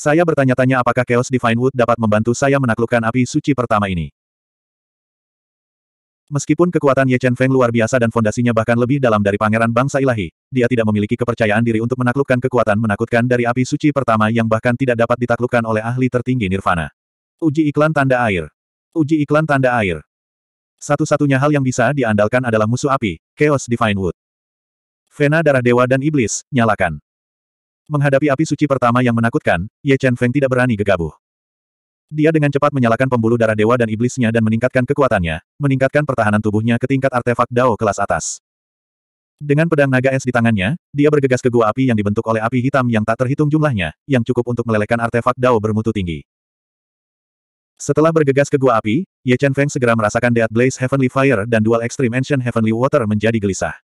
Saya bertanya-tanya apakah Chaos Divine Wood dapat membantu saya menaklukkan api suci pertama ini. Meskipun kekuatan Ye Chen Feng luar biasa dan fondasinya bahkan lebih dalam dari pangeran bangsa ilahi, dia tidak memiliki kepercayaan diri untuk menaklukkan kekuatan menakutkan dari api suci pertama yang bahkan tidak dapat ditaklukkan oleh ahli tertinggi Nirvana. Uji iklan tanda air. Uji iklan tanda air. Satu-satunya hal yang bisa diandalkan adalah musuh api, Chaos Divine Wood. Vena darah dewa dan iblis, nyalakan. Menghadapi api suci pertama yang menakutkan, Ye Chen Feng tidak berani gegabah. Dia dengan cepat menyalakan pembuluh darah dewa dan iblisnya dan meningkatkan kekuatannya, meningkatkan pertahanan tubuhnya ke tingkat artefak Dao kelas atas. Dengan pedang naga es di tangannya, dia bergegas ke gua api yang dibentuk oleh api hitam yang tak terhitung jumlahnya, yang cukup untuk melelehkan artefak Dao bermutu tinggi. Setelah bergegas ke gua api, Ye Chen Feng segera merasakan Death Blaze Heavenly Fire dan Dual Extreme Ancient Heavenly Water menjadi gelisah.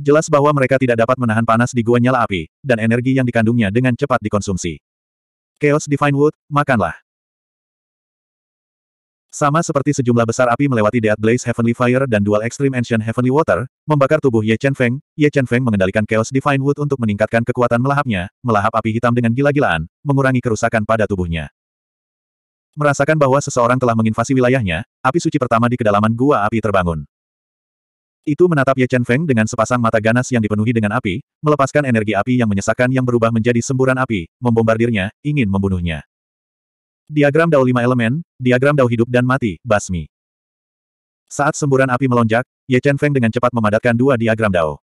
Jelas bahwa mereka tidak dapat menahan panas di gua nyala api, dan energi yang dikandungnya dengan cepat dikonsumsi. Chaos Divine Wood, makanlah. Sama seperti sejumlah besar api melewati Dead Blaze Heavenly Fire dan Dual Extreme Ancient Heavenly Water, membakar tubuh Ye Chen Feng, Ye Chen Feng mengendalikan Chaos Divine Wood untuk meningkatkan kekuatan melahapnya, melahap api hitam dengan gila-gilaan, mengurangi kerusakan pada tubuhnya. Merasakan bahwa seseorang telah menginvasi wilayahnya, api suci pertama di kedalaman gua api terbangun. Itu menatap Ye Chen Feng dengan sepasang mata ganas yang dipenuhi dengan api, melepaskan energi api yang menyesakan yang berubah menjadi semburan api, membombardirnya, ingin membunuhnya. Diagram Dao lima elemen, diagram Dao hidup dan mati, basmi. Saat semburan api melonjak, Ye Chen Feng dengan cepat memadatkan dua diagram Dao.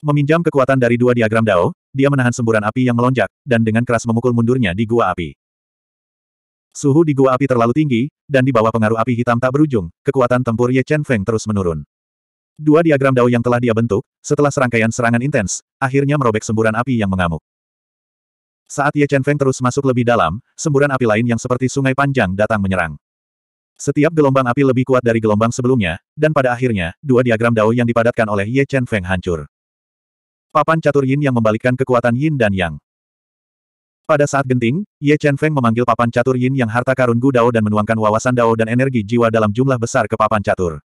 Meminjam kekuatan dari dua diagram Dao, dia menahan semburan api yang melonjak, dan dengan keras memukul mundurnya di gua api. Suhu di gua api terlalu tinggi, dan di bawah pengaruh api hitam tak berujung, kekuatan tempur Ye Chen Feng terus menurun. Dua diagram dao yang telah dia bentuk, setelah serangkaian serangan intens, akhirnya merobek semburan api yang mengamuk. Saat Ye Chen Feng terus masuk lebih dalam, semburan api lain yang seperti sungai panjang datang menyerang. Setiap gelombang api lebih kuat dari gelombang sebelumnya, dan pada akhirnya, dua diagram dao yang dipadatkan oleh Ye Chen Feng hancur. Papan catur yin yang membalikkan kekuatan yin dan yang. Pada saat genting, Ye Chen Feng memanggil papan catur yin yang harta karun Gu Dao dan menuangkan wawasan Dao dan energi jiwa dalam jumlah besar ke papan catur.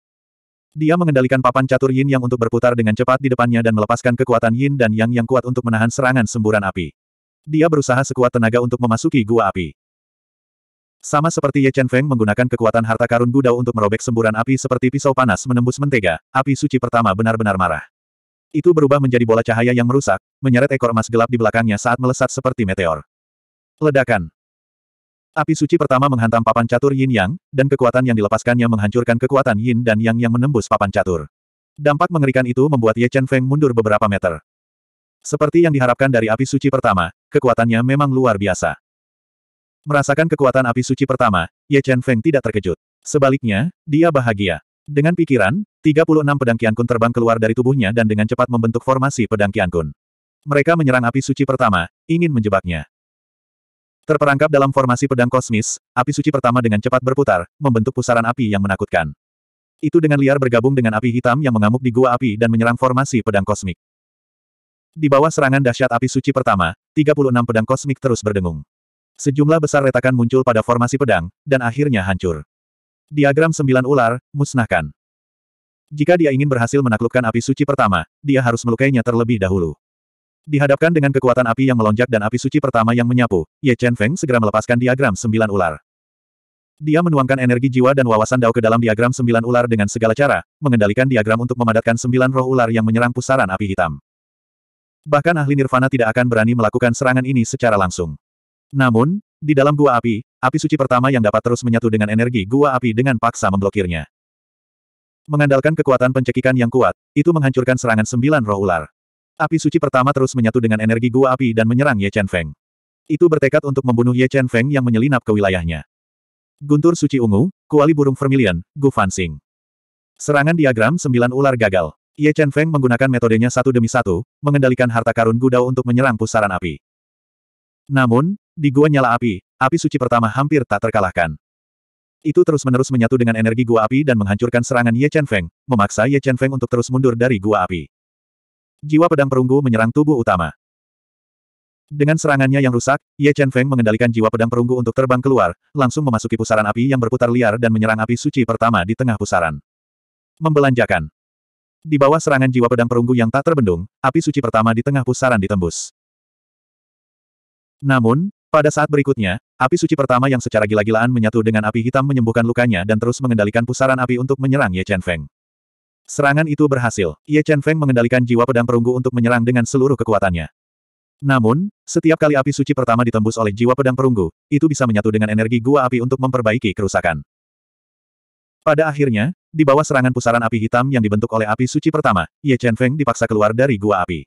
Dia mengendalikan papan catur yin yang untuk berputar dengan cepat di depannya dan melepaskan kekuatan yin dan yang yang kuat untuk menahan serangan semburan api. Dia berusaha sekuat tenaga untuk memasuki gua api. Sama seperti Ye Chen Feng menggunakan kekuatan harta karun gudau untuk merobek semburan api seperti pisau panas menembus mentega, api suci pertama benar-benar marah. Itu berubah menjadi bola cahaya yang merusak, menyeret ekor emas gelap di belakangnya saat melesat seperti meteor. Ledakan. Api suci pertama menghantam papan catur Yin Yang, dan kekuatan yang dilepaskannya menghancurkan kekuatan Yin dan Yang yang menembus papan catur. Dampak mengerikan itu membuat Ye Chen Feng mundur beberapa meter. Seperti yang diharapkan dari api suci pertama, kekuatannya memang luar biasa. Merasakan kekuatan api suci pertama, Ye Chen Feng tidak terkejut. Sebaliknya, dia bahagia. Dengan pikiran, 36 pedang kun terbang keluar dari tubuhnya dan dengan cepat membentuk formasi pedang kun. Mereka menyerang api suci pertama, ingin menjebaknya. Terperangkap dalam formasi pedang kosmis, api suci pertama dengan cepat berputar, membentuk pusaran api yang menakutkan. Itu dengan liar bergabung dengan api hitam yang mengamuk di gua api dan menyerang formasi pedang kosmik. Di bawah serangan dahsyat api suci pertama, 36 pedang kosmik terus berdengung. Sejumlah besar retakan muncul pada formasi pedang, dan akhirnya hancur. Diagram sembilan ular, musnahkan. Jika dia ingin berhasil menaklukkan api suci pertama, dia harus melukainya terlebih dahulu. Dihadapkan dengan kekuatan api yang melonjak dan api suci pertama yang menyapu, Ye Chen Feng segera melepaskan diagram sembilan ular. Dia menuangkan energi jiwa dan wawasan dao ke dalam diagram sembilan ular dengan segala cara, mengendalikan diagram untuk memadatkan sembilan roh ular yang menyerang pusaran api hitam. Bahkan ahli nirvana tidak akan berani melakukan serangan ini secara langsung. Namun, di dalam gua api, api suci pertama yang dapat terus menyatu dengan energi gua api dengan paksa memblokirnya. Mengandalkan kekuatan pencekikan yang kuat, itu menghancurkan serangan sembilan roh ular. Api suci pertama terus menyatu dengan energi gua api dan menyerang Ye Chen Feng. Itu bertekad untuk membunuh Ye Chen Feng yang menyelinap ke wilayahnya. Guntur suci ungu, kuali burung vermilion, Gu Fan Xing. Serangan diagram sembilan ular gagal. Ye Chen Feng menggunakan metodenya satu demi satu, mengendalikan harta karun Gudao untuk menyerang pusaran api. Namun, di gua nyala api, api suci pertama hampir tak terkalahkan. Itu terus-menerus menyatu dengan energi gua api dan menghancurkan serangan Ye Chen Feng, memaksa Ye Chen Feng untuk terus mundur dari gua api. Jiwa pedang perunggu menyerang tubuh utama. Dengan serangannya yang rusak, Ye Chen Feng mengendalikan jiwa pedang perunggu untuk terbang keluar, langsung memasuki pusaran api yang berputar liar dan menyerang api suci pertama di tengah pusaran. Membelanjakan. Di bawah serangan jiwa pedang perunggu yang tak terbendung, api suci pertama di tengah pusaran ditembus. Namun, pada saat berikutnya, api suci pertama yang secara gila-gilaan menyatu dengan api hitam menyembuhkan lukanya dan terus mengendalikan pusaran api untuk menyerang Ye Chen Feng. Serangan itu berhasil. Ye Chen Feng mengendalikan jiwa pedang perunggu untuk menyerang dengan seluruh kekuatannya. Namun, setiap kali api suci pertama ditembus oleh jiwa pedang perunggu, itu bisa menyatu dengan energi gua api untuk memperbaiki kerusakan. Pada akhirnya, di bawah serangan pusaran api hitam yang dibentuk oleh api suci pertama, Ye Chen Feng dipaksa keluar dari gua api.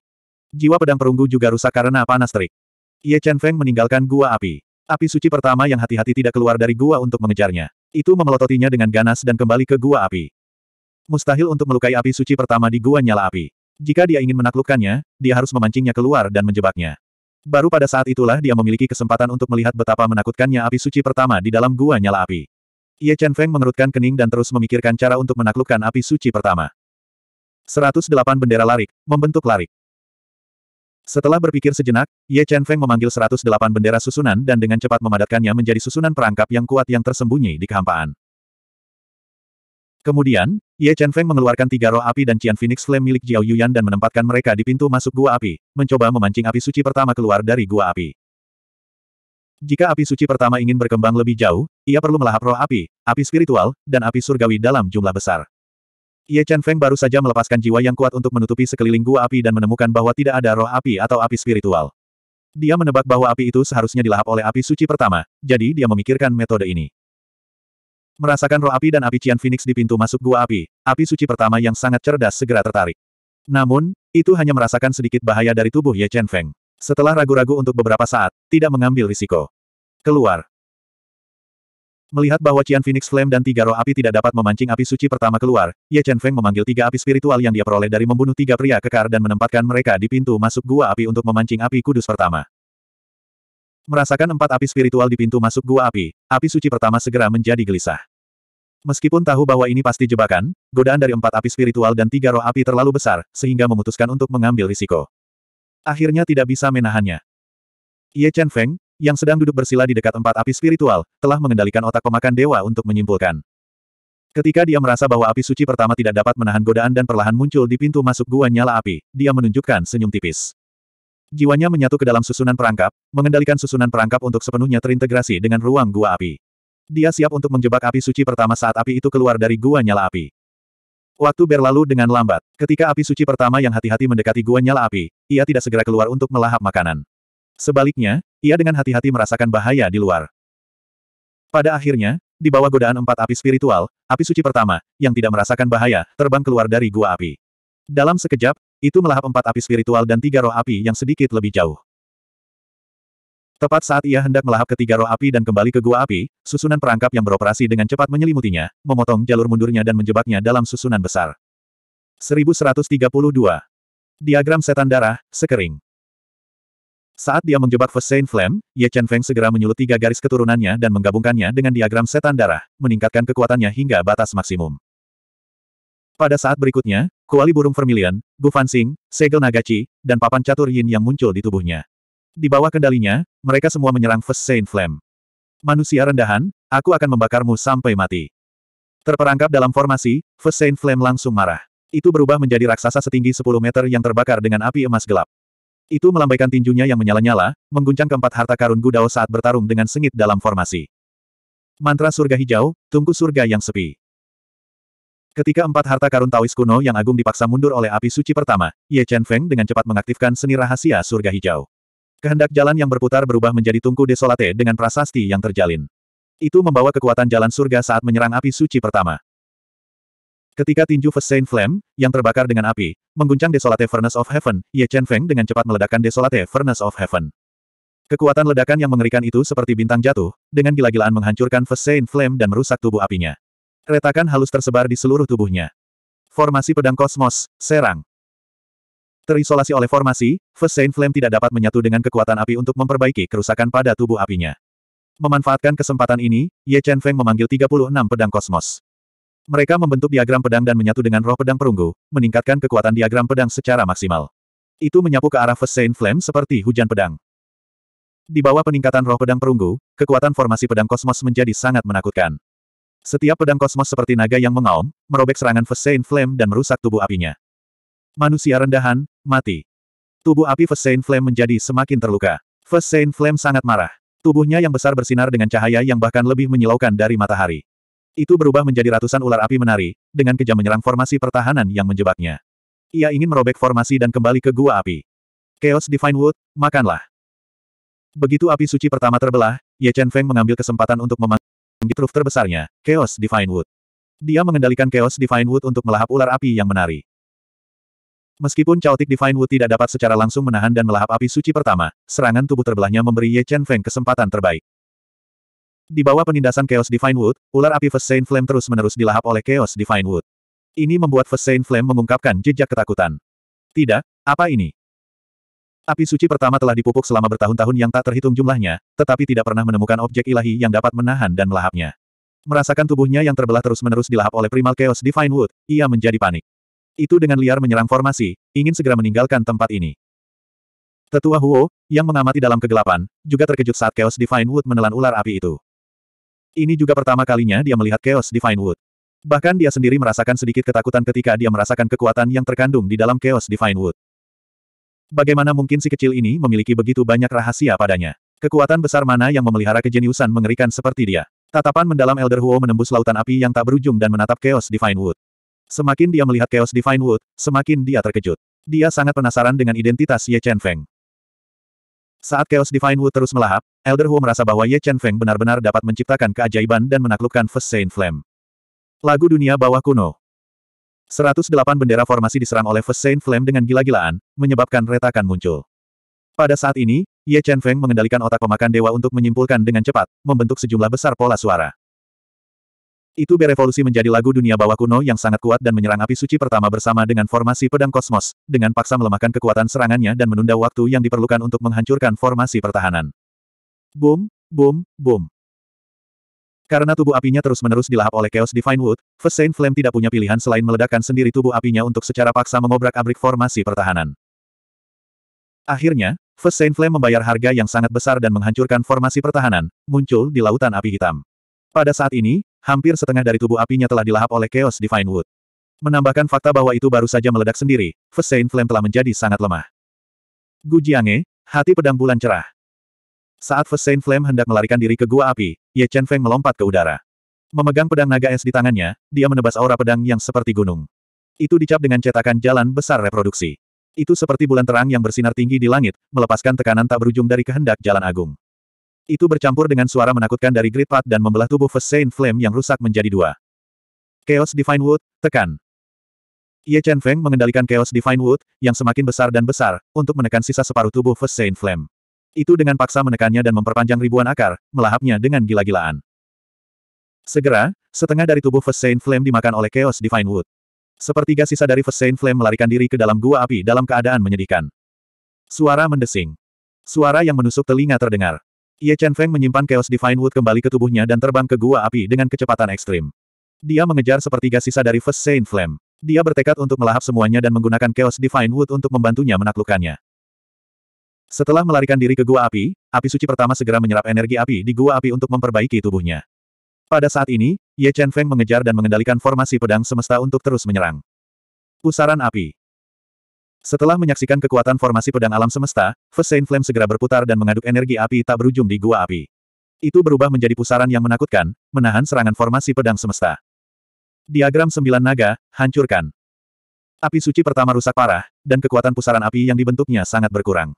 Jiwa pedang perunggu juga rusak karena panas terik. Ye Chen Feng meninggalkan gua api. Api suci pertama yang hati-hati tidak keluar dari gua untuk mengejarnya. Itu memelototinya dengan ganas dan kembali ke gua api. Mustahil untuk melukai api suci pertama di gua nyala api. Jika dia ingin menaklukkannya, dia harus memancingnya keluar dan menjebaknya. Baru pada saat itulah dia memiliki kesempatan untuk melihat betapa menakutkannya api suci pertama di dalam gua nyala api. Ye Chen Feng mengerutkan kening dan terus memikirkan cara untuk menaklukkan api suci pertama. 108 bendera larik, membentuk larik. Setelah berpikir sejenak, Ye Chen Feng memanggil 108 bendera susunan dan dengan cepat memadatkannya menjadi susunan perangkap yang kuat yang tersembunyi di kehampaan. Kemudian, Ye Chen Feng mengeluarkan tiga roh api dan Cian Phoenix Flame milik Jiao Yuyan dan menempatkan mereka di pintu masuk gua api, mencoba memancing api suci pertama keluar dari gua api. Jika api suci pertama ingin berkembang lebih jauh, ia perlu melahap roh api, api spiritual, dan api surgawi dalam jumlah besar. Ye Chen Feng baru saja melepaskan jiwa yang kuat untuk menutupi sekeliling gua api dan menemukan bahwa tidak ada roh api atau api spiritual. Dia menebak bahwa api itu seharusnya dilahap oleh api suci pertama, jadi dia memikirkan metode ini. Merasakan roh api dan api Cian Phoenix di pintu masuk gua api, api suci pertama yang sangat cerdas segera tertarik. Namun, itu hanya merasakan sedikit bahaya dari tubuh Ye Chen Feng. Setelah ragu-ragu untuk beberapa saat, tidak mengambil risiko. Keluar. Melihat bahwa Cian Phoenix Flame dan tiga roh api tidak dapat memancing api suci pertama keluar, Ye Chen Feng memanggil tiga api spiritual yang dia peroleh dari membunuh tiga pria kekar dan menempatkan mereka di pintu masuk gua api untuk memancing api kudus pertama. Merasakan empat api spiritual di pintu masuk gua api, api suci pertama segera menjadi gelisah. Meskipun tahu bahwa ini pasti jebakan, godaan dari empat api spiritual dan tiga roh api terlalu besar, sehingga memutuskan untuk mengambil risiko. Akhirnya tidak bisa menahannya. Ye Chen Feng, yang sedang duduk bersila di dekat empat api spiritual, telah mengendalikan otak pemakan dewa untuk menyimpulkan. Ketika dia merasa bahwa api suci pertama tidak dapat menahan godaan dan perlahan muncul di pintu masuk gua nyala api, dia menunjukkan senyum tipis. Jiwanya menyatu ke dalam susunan perangkap, mengendalikan susunan perangkap untuk sepenuhnya terintegrasi dengan ruang gua api. Dia siap untuk menjebak api suci pertama saat api itu keluar dari gua nyala api. Waktu berlalu dengan lambat. Ketika api suci pertama yang hati-hati mendekati gua nyala api, ia tidak segera keluar untuk melahap makanan. Sebaliknya, ia dengan hati-hati merasakan bahaya di luar. Pada akhirnya, di bawah godaan empat api spiritual, api suci pertama, yang tidak merasakan bahaya, terbang keluar dari gua api. Dalam sekejap, itu melahap empat api spiritual dan tiga roh api yang sedikit lebih jauh. Tepat saat ia hendak melahap ketiga roh api dan kembali ke gua api, susunan perangkap yang beroperasi dengan cepat menyelimutinya, memotong jalur mundurnya dan menjebaknya dalam susunan besar. 1132. Diagram setan darah, sekering. Saat dia menjebak First Saint Flame, Ye Chen Feng segera menyulut tiga garis keturunannya dan menggabungkannya dengan diagram setan darah, meningkatkan kekuatannya hingga batas maksimum. Pada saat berikutnya, kuali burung vermilion, Gufan Sing, segel Nagachi, dan papan catur yin yang muncul di tubuhnya. Di bawah kendalinya, mereka semua menyerang First Saint Flame. Manusia rendahan, aku akan membakarmu sampai mati. Terperangkap dalam formasi, First Saint Flame langsung marah. Itu berubah menjadi raksasa setinggi 10 meter yang terbakar dengan api emas gelap. Itu melambaikan tinjunya yang menyala-nyala, mengguncang keempat harta karun Gudao saat bertarung dengan sengit dalam formasi. Mantra surga hijau, tungku surga yang sepi. Ketika empat harta karun Taois kuno yang agung dipaksa mundur oleh api suci pertama, Ye Chen Feng dengan cepat mengaktifkan seni rahasia surga hijau. Kehendak jalan yang berputar berubah menjadi tungku desolate dengan prasasti yang terjalin. Itu membawa kekuatan jalan surga saat menyerang api suci pertama. Ketika tinju Vesain Flame, yang terbakar dengan api, mengguncang Desolate Furnace of Heaven, Ye Chen Feng dengan cepat meledakkan Desolate Furnace of Heaven. Kekuatan ledakan yang mengerikan itu seperti bintang jatuh, dengan gila-gilaan menghancurkan Vesain Flame dan merusak tubuh apinya. Retakan halus tersebar di seluruh tubuhnya. Formasi pedang kosmos, serang. Terisolasi oleh formasi, First Vesain Flame tidak dapat menyatu dengan kekuatan api untuk memperbaiki kerusakan pada tubuh apinya. Memanfaatkan kesempatan ini, Ye Chen Feng memanggil 36 pedang kosmos. Mereka membentuk diagram pedang dan menyatu dengan roh pedang perunggu, meningkatkan kekuatan diagram pedang secara maksimal. Itu menyapu ke arah First Vesain Flame seperti hujan pedang. Di bawah peningkatan roh pedang perunggu, kekuatan formasi pedang kosmos menjadi sangat menakutkan. Setiap pedang kosmos seperti naga yang mengaum, merobek serangan Vesain Flame dan merusak tubuh apinya. Manusia rendahan, mati. Tubuh api Vesain Flame menjadi semakin terluka. Vesain Flame sangat marah. Tubuhnya yang besar bersinar dengan cahaya yang bahkan lebih menyilaukan dari matahari. Itu berubah menjadi ratusan ular api menari, dengan kejam menyerang formasi pertahanan yang menjebaknya. Ia ingin merobek formasi dan kembali ke gua api. Chaos Divine Wood, makanlah. Begitu api suci pertama terbelah, Ye Chen Feng mengambil kesempatan untuk memakai. Bitruf terbesarnya, Chaos Divine Wood. Dia mengendalikan Chaos Divine Wood untuk melahap ular api yang menari. Meskipun Chaotic Divine Wood tidak dapat secara langsung menahan dan melahap api suci pertama, serangan tubuh terbelahnya memberi Ye Chen Feng kesempatan terbaik. Di bawah penindasan Chaos Divine Wood, ular api Vesain Flame terus-menerus dilahap oleh Chaos Divine Wood. Ini membuat Vesain Flame mengungkapkan jejak ketakutan. Tidak, apa ini? Api suci pertama telah dipupuk selama bertahun-tahun yang tak terhitung jumlahnya, tetapi tidak pernah menemukan objek ilahi yang dapat menahan dan melahapnya. Merasakan tubuhnya yang terbelah terus-menerus dilahap oleh primal chaos Divine Wood, ia menjadi panik. Itu dengan liar menyerang formasi, ingin segera meninggalkan tempat ini. Tetua Huo, yang mengamati dalam kegelapan, juga terkejut saat Chaos Divine Wood menelan ular api itu. Ini juga pertama kalinya dia melihat Chaos Divine Wood. Bahkan dia sendiri merasakan sedikit ketakutan ketika dia merasakan kekuatan yang terkandung di dalam Chaos Divine Wood. Bagaimana mungkin si kecil ini memiliki begitu banyak rahasia padanya? Kekuatan besar mana yang memelihara kejeniusan mengerikan seperti dia? Tatapan mendalam Elder Huo menembus lautan api yang tak berujung dan menatap Chaos Divine Wood. Semakin dia melihat Chaos Divine Wood, semakin dia terkejut. Dia sangat penasaran dengan identitas Ye Chen Feng. Saat Chaos Divine Wood terus melahap, Elder Huo merasa bahwa Ye Chen Feng benar-benar dapat menciptakan keajaiban dan menaklukkan First Saint Flame. Lagu Dunia Bawah Kuno 108 bendera formasi diserang oleh Vesain Flame dengan gila-gilaan, menyebabkan retakan muncul. Pada saat ini, Ye Chen Feng mengendalikan otak pemakan dewa untuk menyimpulkan dengan cepat, membentuk sejumlah besar pola suara. Itu berevolusi menjadi lagu dunia bawah kuno yang sangat kuat dan menyerang api suci pertama bersama dengan formasi pedang kosmos, dengan paksa melemahkan kekuatan serangannya dan menunda waktu yang diperlukan untuk menghancurkan formasi pertahanan. Boom, boom, boom. Karena tubuh apinya terus-menerus dilahap oleh Chaos Divine Wood, First Flame tidak punya pilihan selain meledakkan sendiri tubuh apinya untuk secara paksa mengobrak-abrik formasi pertahanan. Akhirnya, First Flame membayar harga yang sangat besar dan menghancurkan formasi pertahanan, muncul di lautan api hitam. Pada saat ini, hampir setengah dari tubuh apinya telah dilahap oleh Chaos Divine Wood. Menambahkan fakta bahwa itu baru saja meledak sendiri, First Flame telah menjadi sangat lemah. Gu Jiange, hati pedang bulan cerah. Saat Vesain Flame hendak melarikan diri ke gua api, Ye Chen Feng melompat ke udara. Memegang pedang naga es di tangannya, dia menebas aura pedang yang seperti gunung. Itu dicap dengan cetakan jalan besar reproduksi. Itu seperti bulan terang yang bersinar tinggi di langit, melepaskan tekanan tak berujung dari kehendak jalan agung. Itu bercampur dengan suara menakutkan dari Great Path dan membelah tubuh Vesain Flame yang rusak menjadi dua. Chaos Divine Wood, tekan. Ye Chen Feng mengendalikan Chaos Divine Wood, yang semakin besar dan besar, untuk menekan sisa separuh tubuh Vesain Flame. Itu dengan paksa menekannya dan memperpanjang ribuan akar, melahapnya dengan gila-gilaan. Segera, setengah dari tubuh Vesain Flame dimakan oleh Chaos Divine Wood. Sepertiga sisa dari Vesain Flame melarikan diri ke dalam gua api dalam keadaan menyedihkan. Suara mendesing. Suara yang menusuk telinga terdengar. Ye Chen Feng menyimpan Chaos Divine Wood kembali ke tubuhnya dan terbang ke gua api dengan kecepatan ekstrim. Dia mengejar sepertiga sisa dari Vesain Flame. Dia bertekad untuk melahap semuanya dan menggunakan Chaos Divine Wood untuk membantunya menaklukkannya. Setelah melarikan diri ke gua api, api suci pertama segera menyerap energi api di gua api untuk memperbaiki tubuhnya. Pada saat ini, Ye Chen Feng mengejar dan mengendalikan formasi pedang semesta untuk terus menyerang. Pusaran api. Setelah menyaksikan kekuatan formasi pedang alam semesta, Vesain Flame segera berputar dan mengaduk energi api tak berujung di gua api. Itu berubah menjadi pusaran yang menakutkan, menahan serangan formasi pedang semesta. Diagram sembilan naga, hancurkan. Api suci pertama rusak parah, dan kekuatan pusaran api yang dibentuknya sangat berkurang.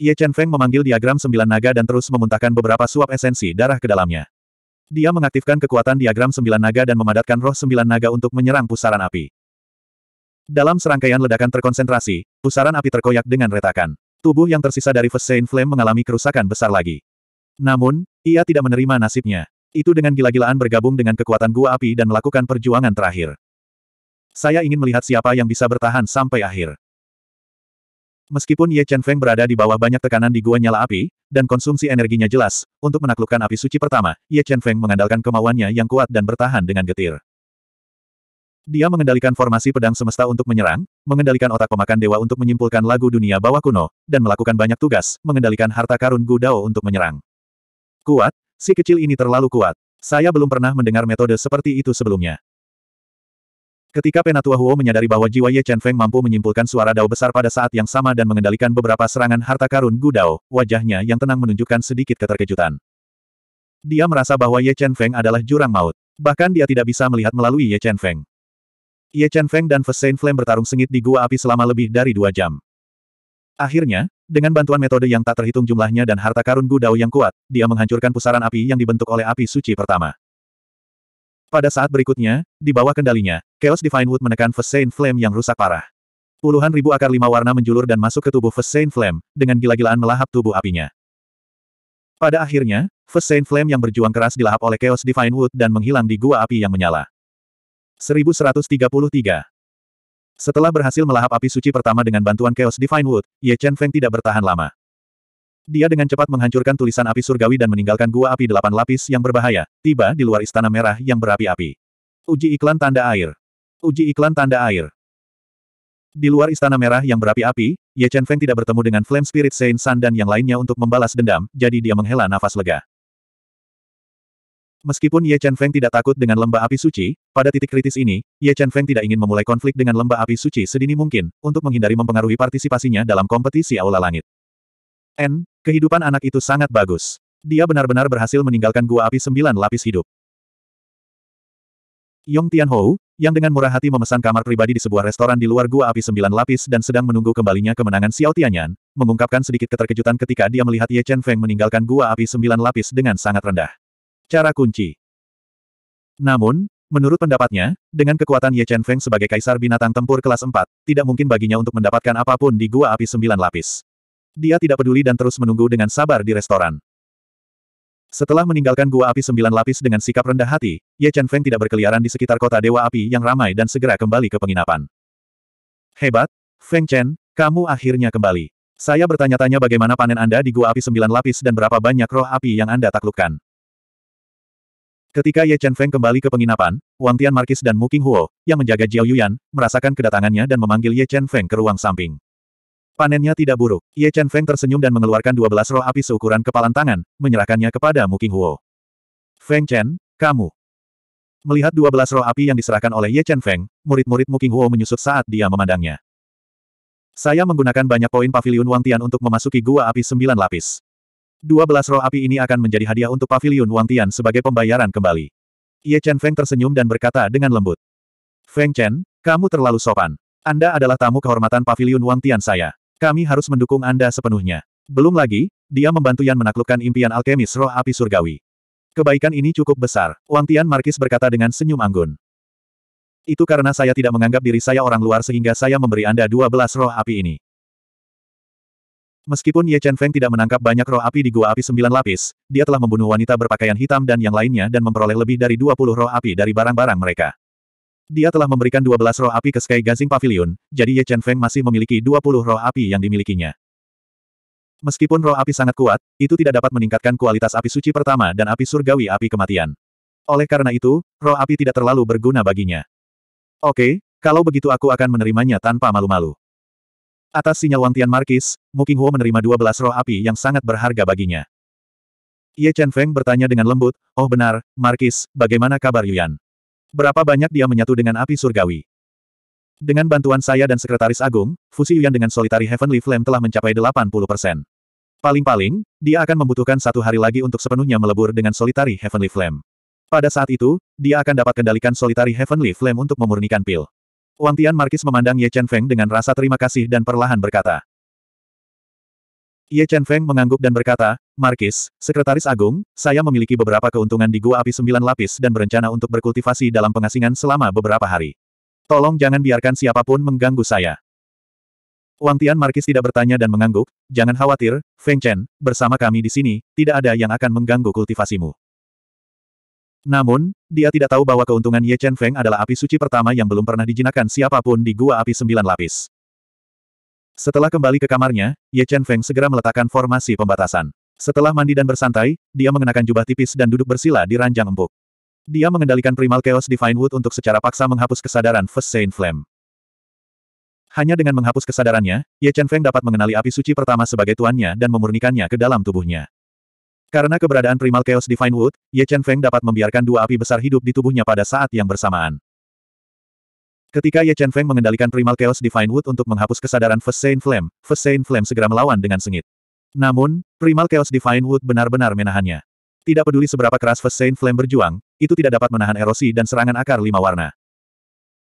Ye Chen Feng memanggil diagram sembilan naga dan terus memuntahkan beberapa suap esensi darah ke dalamnya. Dia mengaktifkan kekuatan diagram sembilan naga dan memadatkan roh sembilan naga untuk menyerang pusaran api. Dalam serangkaian ledakan terkonsentrasi, pusaran api terkoyak dengan retakan. Tubuh yang tersisa dari Vesein Flame mengalami kerusakan besar lagi. Namun, ia tidak menerima nasibnya. Itu dengan gila-gilaan bergabung dengan kekuatan gua api dan melakukan perjuangan terakhir. Saya ingin melihat siapa yang bisa bertahan sampai akhir. Meskipun Ye Chen Feng berada di bawah banyak tekanan di gua nyala api, dan konsumsi energinya jelas, untuk menaklukkan api suci pertama, Ye Chen Feng mengandalkan kemauannya yang kuat dan bertahan dengan getir. Dia mengendalikan formasi pedang semesta untuk menyerang, mengendalikan otak pemakan dewa untuk menyimpulkan lagu dunia bawah kuno, dan melakukan banyak tugas, mengendalikan harta karun Gu Dao untuk menyerang. Kuat, si kecil ini terlalu kuat. Saya belum pernah mendengar metode seperti itu sebelumnya. Ketika Penatua Huo menyadari bahwa jiwa Ye Chen Feng mampu menyimpulkan suara dao besar pada saat yang sama dan mengendalikan beberapa serangan harta karun Gu Dao, wajahnya yang tenang menunjukkan sedikit keterkejutan. Dia merasa bahwa Ye Chen Feng adalah jurang maut. Bahkan dia tidak bisa melihat melalui Ye Chen Feng. Ye Chen Feng dan Fesain Flame bertarung sengit di gua api selama lebih dari dua jam. Akhirnya, dengan bantuan metode yang tak terhitung jumlahnya dan harta karun Gu Dao yang kuat, dia menghancurkan pusaran api yang dibentuk oleh api suci pertama. Pada saat berikutnya, di bawah kendalinya, Chaos Divine Wood menekan Vesain Flame yang rusak parah. Puluhan ribu akar lima warna menjulur dan masuk ke tubuh Vesain Flame, dengan gila-gilaan melahap tubuh apinya. Pada akhirnya, Vesain Flame yang berjuang keras dilahap oleh Chaos Divine Wood dan menghilang di gua api yang menyala. 1133 Setelah berhasil melahap api suci pertama dengan bantuan Chaos Divine Wood, Ye Chen Feng tidak bertahan lama. Dia dengan cepat menghancurkan tulisan api surgawi dan meninggalkan gua api delapan lapis yang berbahaya, tiba di luar istana merah yang berapi-api. Uji iklan tanda air. Uji iklan tanda air. Di luar istana merah yang berapi-api, Ye Chen Feng tidak bertemu dengan Flame Spirit Saint San dan yang lainnya untuk membalas dendam, jadi dia menghela nafas lega. Meskipun Ye Chen Feng tidak takut dengan lembah api suci, pada titik kritis ini, Ye Chen Feng tidak ingin memulai konflik dengan lembah api suci sedini mungkin, untuk menghindari mempengaruhi partisipasinya dalam kompetisi Aula Langit. N. Kehidupan anak itu sangat bagus. Dia benar-benar berhasil meninggalkan gua api sembilan lapis hidup. Yong Tianhou, yang dengan murah hati memesan kamar pribadi di sebuah restoran di luar gua api sembilan lapis dan sedang menunggu kembalinya kemenangan Xiao Tianyan, mengungkapkan sedikit keterkejutan ketika dia melihat Ye Chen Feng meninggalkan gua api sembilan lapis dengan sangat rendah. Cara kunci. Namun, menurut pendapatnya, dengan kekuatan Ye Chen Feng sebagai kaisar binatang tempur kelas 4, tidak mungkin baginya untuk mendapatkan apapun di gua api sembilan lapis. Dia tidak peduli dan terus menunggu dengan sabar di restoran. Setelah meninggalkan gua api sembilan lapis dengan sikap rendah hati, Ye Chen Feng tidak berkeliaran di sekitar kota dewa api yang ramai dan segera kembali ke penginapan. Hebat, Feng Chen, kamu akhirnya kembali. Saya bertanya-tanya bagaimana panen Anda di gua api sembilan lapis dan berapa banyak roh api yang Anda taklukkan. Ketika Ye Chen Feng kembali ke penginapan, Wang Tian Markis dan Mu Huo, yang menjaga Jiao Yuan, merasakan kedatangannya dan memanggil Ye Chen Feng ke ruang samping. Panennya tidak buruk. Ye Chen Feng tersenyum dan mengeluarkan 12 roh api seukuran kepalan tangan, menyerahkannya kepada Mu King Huo. Feng Chen, kamu. Melihat 12 roh api yang diserahkan oleh Ye Chen Feng, murid-murid Mu King Huo menyusut saat dia memandangnya. Saya menggunakan banyak poin pavilion Wang Tian untuk memasuki gua api sembilan lapis. 12 roh api ini akan menjadi hadiah untuk pavilion Wang Tian sebagai pembayaran kembali. Ye Chen Feng tersenyum dan berkata dengan lembut. Feng Chen, kamu terlalu sopan. Anda adalah tamu kehormatan pavilion Wang Tian saya. Kami harus mendukung Anda sepenuhnya. Belum lagi, dia membantu Yan menaklukkan impian alkemis roh api surgawi. Kebaikan ini cukup besar, Wang Tian Markis berkata dengan senyum anggun. Itu karena saya tidak menganggap diri saya orang luar sehingga saya memberi Anda 12 roh api ini. Meskipun Ye Chen Feng tidak menangkap banyak roh api di Gua Api Sembilan Lapis, dia telah membunuh wanita berpakaian hitam dan yang lainnya dan memperoleh lebih dari 20 roh api dari barang-barang mereka. Dia telah memberikan 12 roh api ke Sky Gazing Pavilion, jadi Ye Chen Feng masih memiliki 20 roh api yang dimilikinya. Meskipun roh api sangat kuat, itu tidak dapat meningkatkan kualitas api suci pertama dan api surgawi api kematian. Oleh karena itu, roh api tidak terlalu berguna baginya. Oke, kalau begitu aku akan menerimanya tanpa malu-malu. Atas sinyal Wang Tian Markis, Mu Qinghuo menerima 12 roh api yang sangat berharga baginya. Ye Chen Feng bertanya dengan lembut, Oh benar, Markis, bagaimana kabar Yuan? Berapa banyak dia menyatu dengan api surgawi. Dengan bantuan saya dan Sekretaris Agung, fusi Yuan dengan Solitary Heavenly Flame telah mencapai 80%. Paling-paling, dia akan membutuhkan satu hari lagi untuk sepenuhnya melebur dengan Solitary Heavenly Flame. Pada saat itu, dia akan dapat kendalikan Solitary Heavenly Flame untuk memurnikan pil. Wang Tian Markis memandang Ye Chen Feng dengan rasa terima kasih dan perlahan berkata, Ye Chen Feng mengangguk dan berkata, Markis, Sekretaris Agung, saya memiliki beberapa keuntungan di Gua Api Sembilan Lapis dan berencana untuk berkultivasi dalam pengasingan selama beberapa hari. Tolong jangan biarkan siapapun mengganggu saya. Wang Tian Markis tidak bertanya dan mengangguk, jangan khawatir, Feng Chen, bersama kami di sini, tidak ada yang akan mengganggu kultivasimu. Namun, dia tidak tahu bahwa keuntungan Ye Chen Feng adalah api suci pertama yang belum pernah dijinakan siapapun di Gua Api Sembilan Lapis. Setelah kembali ke kamarnya, Ye Chen Feng segera meletakkan formasi pembatasan. Setelah mandi dan bersantai, dia mengenakan jubah tipis dan duduk bersila di ranjang empuk. Dia mengendalikan Primal Chaos Divine Wood untuk secara paksa menghapus kesadaran First Saint Flame. Hanya dengan menghapus kesadarannya, Ye Chen Feng dapat mengenali api suci pertama sebagai tuannya dan memurnikannya ke dalam tubuhnya. Karena keberadaan Primal Chaos Divine Wood, Ye Chen Feng dapat membiarkan dua api besar hidup di tubuhnya pada saat yang bersamaan. Ketika Ye Chen Feng mengendalikan Primal Chaos Divine Wood untuk menghapus kesadaran Vesain Flame, Vesain Flame segera melawan dengan sengit. Namun, Primal Chaos Divine Wood benar-benar menahannya. Tidak peduli seberapa keras Vesain Flame berjuang, itu tidak dapat menahan erosi dan serangan akar lima warna.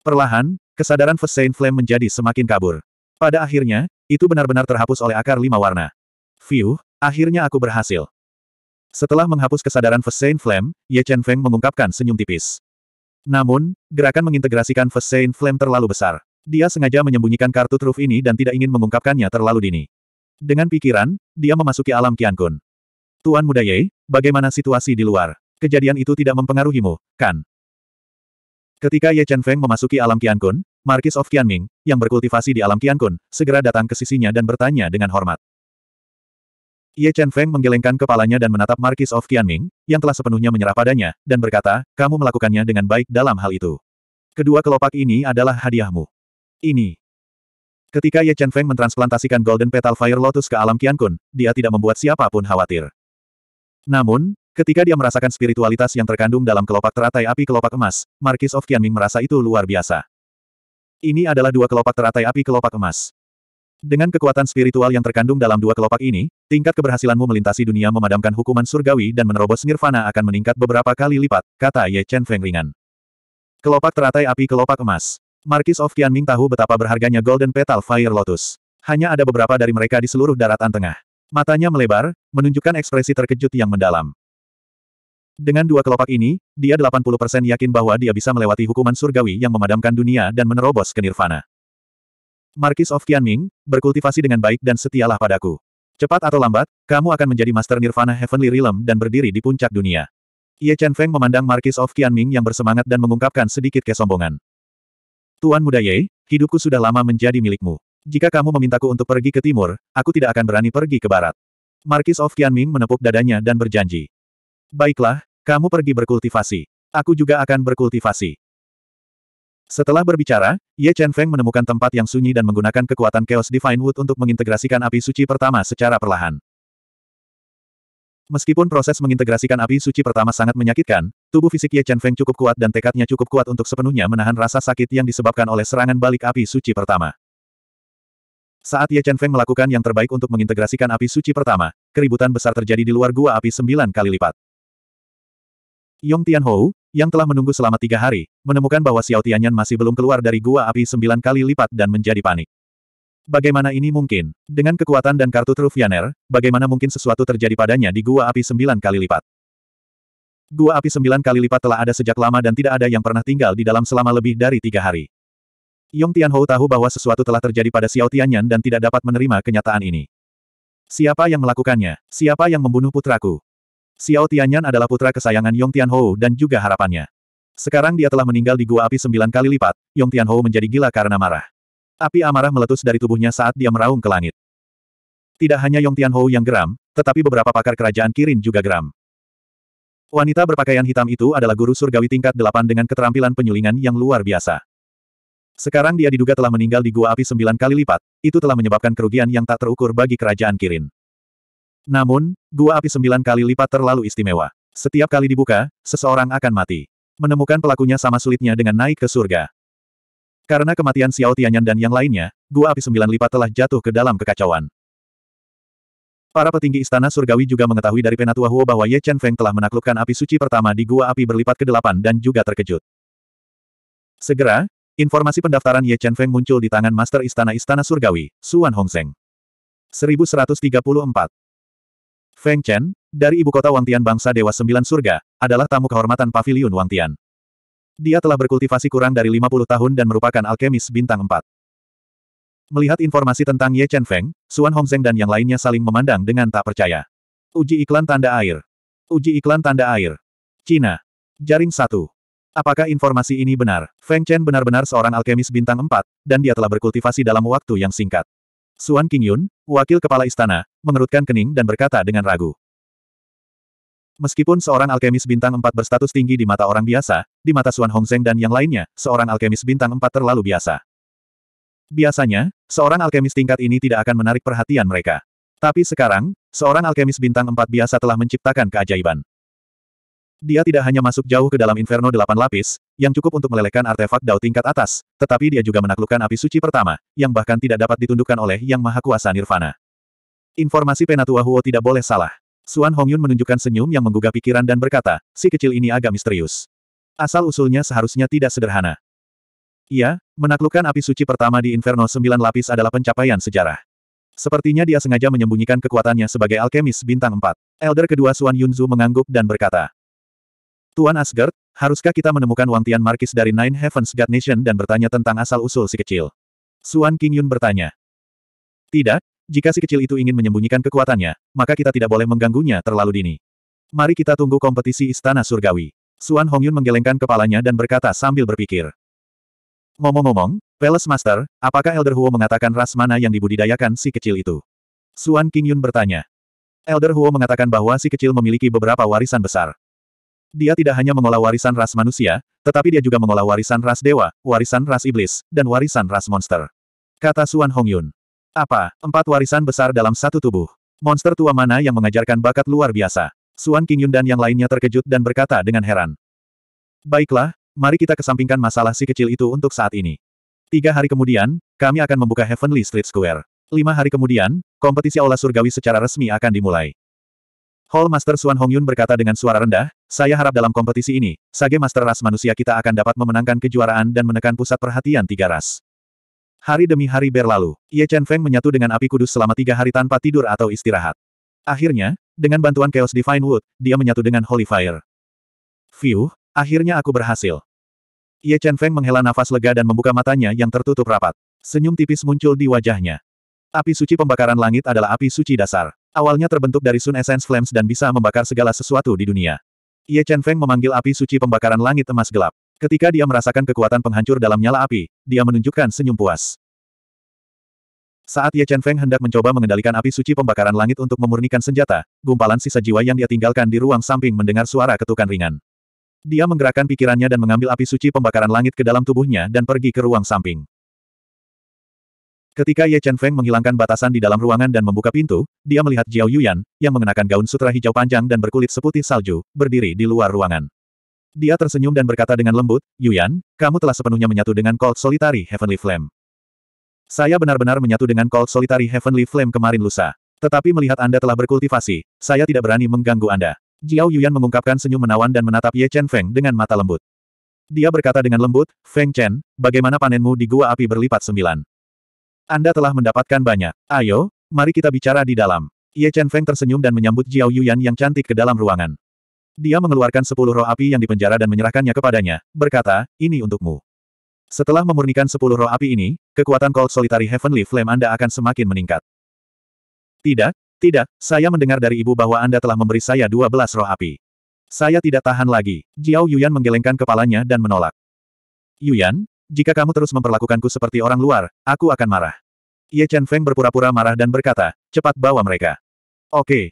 Perlahan, kesadaran Vesain Flame menjadi semakin kabur. Pada akhirnya, itu benar-benar terhapus oleh akar lima warna. Fiuh, akhirnya aku berhasil. Setelah menghapus kesadaran Vesain Flame, Ye Chen Feng mengungkapkan senyum tipis. Namun, gerakan mengintegrasikan First Saint Flame terlalu besar. Dia sengaja menyembunyikan kartu truf ini dan tidak ingin mengungkapkannya terlalu dini. Dengan pikiran, dia memasuki alam Kiankun. Tuan Muda Ye, bagaimana situasi di luar? Kejadian itu tidak mempengaruhimu, kan? Ketika Ye Chen Feng memasuki alam Kiankun, Kun, Markis of Qianming, yang berkultivasi di alam Kiankun, segera datang ke sisinya dan bertanya dengan hormat. Ye Chen Feng menggelengkan kepalanya dan menatap Markis of Qianming, yang telah sepenuhnya menyerah padanya, dan berkata, kamu melakukannya dengan baik dalam hal itu. Kedua kelopak ini adalah hadiahmu. Ini. Ketika Ye Chen Feng mentransplantasikan Golden Petal Fire Lotus ke alam Qiankun, dia tidak membuat siapapun khawatir. Namun, ketika dia merasakan spiritualitas yang terkandung dalam kelopak teratai api kelopak emas, Markis of Qianming merasa itu luar biasa. Ini adalah dua kelopak teratai api kelopak emas. Dengan kekuatan spiritual yang terkandung dalam dua kelopak ini, tingkat keberhasilanmu melintasi dunia memadamkan hukuman surgawi dan menerobos nirvana akan meningkat beberapa kali lipat, kata Ye Chen Feng ringan. Kelopak teratai api kelopak emas. Markis of Tianming tahu betapa berharganya Golden Petal Fire Lotus. Hanya ada beberapa dari mereka di seluruh daratan tengah. Matanya melebar, menunjukkan ekspresi terkejut yang mendalam. Dengan dua kelopak ini, dia 80% yakin bahwa dia bisa melewati hukuman surgawi yang memadamkan dunia dan menerobos ke nirvana. Markis of Qianming, berkultivasi dengan baik dan setialah padaku. Cepat atau lambat, kamu akan menjadi Master Nirvana Heavenly Realm dan berdiri di puncak dunia. Ye Chen Feng memandang Markis of Qianming yang bersemangat dan mengungkapkan sedikit kesombongan. Tuan muda Ye, hidupku sudah lama menjadi milikmu. Jika kamu memintaku untuk pergi ke timur, aku tidak akan berani pergi ke barat. Markis of Qianming menepuk dadanya dan berjanji. Baiklah, kamu pergi berkultivasi. Aku juga akan berkultivasi. Setelah berbicara, Ye Chen Feng menemukan tempat yang sunyi dan menggunakan kekuatan Chaos Divine Wood untuk mengintegrasikan api suci pertama secara perlahan. Meskipun proses mengintegrasikan api suci pertama sangat menyakitkan, tubuh fisik Ye Chen Feng cukup kuat dan tekadnya cukup kuat untuk sepenuhnya menahan rasa sakit yang disebabkan oleh serangan balik api suci pertama. Saat Ye Chen Feng melakukan yang terbaik untuk mengintegrasikan api suci pertama, keributan besar terjadi di luar gua api sembilan kali lipat. Yong Tianhou, yang telah menunggu selama tiga hari, menemukan bahwa Xiao Tianyan masih belum keluar dari gua api sembilan kali lipat dan menjadi panik. Bagaimana ini mungkin? Dengan kekuatan dan kartu Trufianer, bagaimana mungkin sesuatu terjadi padanya di gua api sembilan kali lipat? Gua api sembilan kali lipat telah ada sejak lama dan tidak ada yang pernah tinggal di dalam selama lebih dari tiga hari. Yong Tianhou tahu bahwa sesuatu telah terjadi pada Xiao Tianyan dan tidak dapat menerima kenyataan ini. Siapa yang melakukannya? Siapa yang membunuh putraku? Xiao Tianyan adalah putra kesayangan Yong Tianhou dan juga harapannya. Sekarang dia telah meninggal di gua api sembilan kali lipat, Yong Tianhou menjadi gila karena marah. Api amarah meletus dari tubuhnya saat dia meraung ke langit. Tidak hanya Yong Tianhou yang geram, tetapi beberapa pakar kerajaan Kirin juga geram. Wanita berpakaian hitam itu adalah guru surgawi tingkat delapan dengan keterampilan penyulingan yang luar biasa. Sekarang dia diduga telah meninggal di gua api sembilan kali lipat, itu telah menyebabkan kerugian yang tak terukur bagi kerajaan Kirin. Namun, gua api sembilan kali lipat terlalu istimewa. Setiap kali dibuka, seseorang akan mati. Menemukan pelakunya sama sulitnya dengan naik ke surga. Karena kematian Xiao Tianyan dan yang lainnya, gua api sembilan lipat telah jatuh ke dalam kekacauan. Para petinggi istana surgawi juga mengetahui dari Penatua Huo bahwa Ye Chen Feng telah menaklukkan api suci pertama di gua api berlipat ke delapan dan juga terkejut. Segera, informasi pendaftaran Ye Chen Feng muncul di tangan Master Istana Istana Surgawi, Suan Hongseng. 1134 Feng Chen, dari ibu kota Wang Tian bangsa Dewa Sembilan Surga, adalah tamu kehormatan Paviliun Tian. Dia telah berkultivasi kurang dari 50 tahun dan merupakan alkemis bintang 4. Melihat informasi tentang Ye Chen Feng, Xuan Hongzeng dan yang lainnya saling memandang dengan tak percaya. Uji iklan tanda air. Uji iklan tanda air. Cina. Jaring satu. Apakah informasi ini benar? Feng Chen benar-benar seorang alkemis bintang 4, dan dia telah berkultivasi dalam waktu yang singkat. Suan Qingyun, wakil kepala istana, mengerutkan kening dan berkata dengan ragu. Meskipun seorang alkemis bintang empat berstatus tinggi di mata orang biasa, di mata Hong Hongzeng dan yang lainnya, seorang alkemis bintang empat terlalu biasa. Biasanya, seorang alkemis tingkat ini tidak akan menarik perhatian mereka. Tapi sekarang, seorang alkemis bintang empat biasa telah menciptakan keajaiban. Dia tidak hanya masuk jauh ke dalam Inferno delapan lapis, yang cukup untuk melelehkan artefak Dao tingkat atas, tetapi dia juga menaklukkan api suci pertama, yang bahkan tidak dapat ditundukkan oleh Yang Maha Kuasa Nirvana. Informasi Penatua Huo tidak boleh salah. Suan Hongyun menunjukkan senyum yang menggugah pikiran dan berkata, si kecil ini agak misterius. Asal-usulnya seharusnya tidak sederhana. Iya, menaklukkan api suci pertama di Inferno Sembilan Lapis adalah pencapaian sejarah. Sepertinya dia sengaja menyembunyikan kekuatannya sebagai alkemis bintang empat. Elder kedua Suan Yunzu mengangguk dan berkata, Tuan Asgard, haruskah kita menemukan Wang Tian Markis dari Nine Heavens God Nation dan bertanya tentang asal-usul si kecil? Suan Yun bertanya. Tidak, jika si kecil itu ingin menyembunyikan kekuatannya, maka kita tidak boleh mengganggunya terlalu dini. Mari kita tunggu kompetisi Istana Surgawi. Suan Hongyun menggelengkan kepalanya dan berkata sambil berpikir. Ngomong-ngomong, Palace Master, apakah Elder Huo mengatakan ras mana yang dibudidayakan si kecil itu? Suan Qingyun bertanya. Elder Huo mengatakan bahwa si kecil memiliki beberapa warisan besar. Dia tidak hanya mengolah warisan ras manusia, tetapi dia juga mengolah warisan ras dewa, warisan ras iblis, dan warisan ras monster. Kata Suan Hongyun. Apa, empat warisan besar dalam satu tubuh? Monster tua mana yang mengajarkan bakat luar biasa? Suan King Yun dan yang lainnya terkejut dan berkata dengan heran. Baiklah, mari kita kesampingkan masalah si kecil itu untuk saat ini. Tiga hari kemudian, kami akan membuka Heavenly Street Square. Lima hari kemudian, kompetisi Aula Surgawi secara resmi akan dimulai. Hall Master Suan Hong Yun berkata dengan suara rendah, saya harap dalam kompetisi ini, Sage Master Ras manusia kita akan dapat memenangkan kejuaraan dan menekan pusat perhatian tiga ras. Hari demi hari berlalu, Ye Chen Feng menyatu dengan api kudus selama tiga hari tanpa tidur atau istirahat. Akhirnya, dengan bantuan Chaos Divine Wood, dia menyatu dengan Holy Fire. Fiuh, akhirnya aku berhasil. Ye Chen Feng menghela nafas lega dan membuka matanya yang tertutup rapat. Senyum tipis muncul di wajahnya. Api suci pembakaran langit adalah api suci dasar. Awalnya terbentuk dari Sun Essence Flames dan bisa membakar segala sesuatu di dunia. Ye Chen Feng memanggil api suci pembakaran langit emas gelap. Ketika dia merasakan kekuatan penghancur dalam nyala api, dia menunjukkan senyum puas. Saat Ye Chen Feng hendak mencoba mengendalikan api suci pembakaran langit untuk memurnikan senjata, gumpalan sisa jiwa yang dia tinggalkan di ruang samping mendengar suara ketukan ringan. Dia menggerakkan pikirannya dan mengambil api suci pembakaran langit ke dalam tubuhnya dan pergi ke ruang samping. Ketika Ye Chen Feng menghilangkan batasan di dalam ruangan dan membuka pintu, dia melihat Jiao Yuyan, yang mengenakan gaun sutra hijau panjang dan berkulit seputih salju, berdiri di luar ruangan. Dia tersenyum dan berkata dengan lembut, "Yuyan, kamu telah sepenuhnya menyatu dengan Cold Solitary Heavenly Flame. Saya benar-benar menyatu dengan Cold Solitary Heavenly Flame kemarin lusa. Tetapi melihat Anda telah berkultivasi, saya tidak berani mengganggu Anda. Jiao Yuyan mengungkapkan senyum menawan dan menatap Ye Chen Feng dengan mata lembut. Dia berkata dengan lembut, Feng Chen, bagaimana panenmu di gua api berlipat sembilan? Anda telah mendapatkan banyak. Ayo, mari kita bicara di dalam. Ye Chen Feng tersenyum dan menyambut Jiao Yuyan yang cantik ke dalam ruangan. Dia mengeluarkan sepuluh roh api yang dipenjara dan menyerahkannya kepadanya, berkata, ini untukmu. Setelah memurnikan sepuluh roh api ini, kekuatan Cold Solitary Heavenly Flame Anda akan semakin meningkat. Tidak, tidak, saya mendengar dari ibu bahwa Anda telah memberi saya dua belas roh api. Saya tidak tahan lagi. Jiao Yuyan menggelengkan kepalanya dan menolak. Yuyan, jika kamu terus memperlakukanku seperti orang luar, aku akan marah. Ye Chen Feng berpura-pura marah dan berkata, cepat bawa mereka. Oke,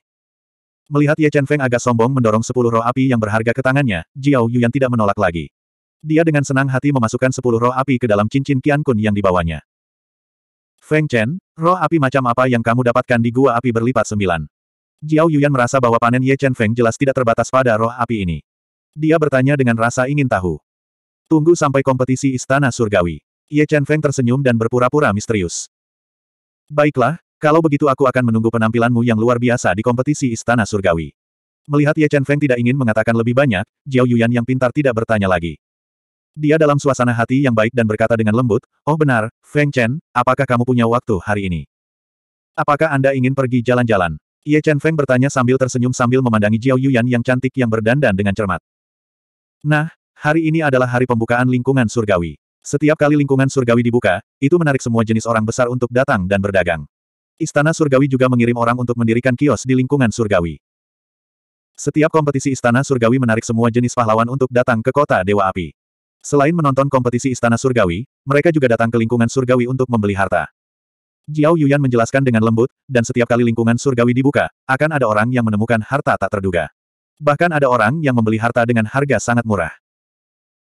Melihat Ye Chen Feng agak sombong mendorong sepuluh roh api yang berharga ke tangannya, Jiao Yuan tidak menolak lagi. Dia dengan senang hati memasukkan sepuluh roh api ke dalam cincin Qian Kun yang dibawanya. Feng Chen, roh api macam apa yang kamu dapatkan di gua api berlipat sembilan? Jiao Yuan merasa bahwa panen Ye Chen Feng jelas tidak terbatas pada roh api ini. Dia bertanya dengan rasa ingin tahu. Tunggu sampai kompetisi Istana Surgawi. Ye Chen Feng tersenyum dan berpura-pura misterius. Baiklah, kalau begitu aku akan menunggu penampilanmu yang luar biasa di kompetisi Istana Surgawi. Melihat Ye Chen Feng tidak ingin mengatakan lebih banyak, Jiao Yuan yang pintar tidak bertanya lagi. Dia dalam suasana hati yang baik dan berkata dengan lembut, Oh benar, Feng Chen, apakah kamu punya waktu hari ini? Apakah Anda ingin pergi jalan-jalan? Ye Chen Feng bertanya sambil tersenyum sambil memandangi Jiao Yuan yang cantik yang berdandan dengan cermat. Nah, hari ini adalah hari pembukaan lingkungan surgawi. Setiap kali lingkungan surgawi dibuka, itu menarik semua jenis orang besar untuk datang dan berdagang. Istana Surgawi juga mengirim orang untuk mendirikan kios di lingkungan Surgawi. Setiap kompetisi Istana Surgawi menarik semua jenis pahlawan untuk datang ke kota Dewa Api. Selain menonton kompetisi Istana Surgawi, mereka juga datang ke lingkungan Surgawi untuk membeli harta. Jiao Yuyan menjelaskan dengan lembut, dan setiap kali lingkungan surgawi dibuka, akan ada orang yang menemukan harta tak terduga. Bahkan ada orang yang membeli harta dengan harga sangat murah.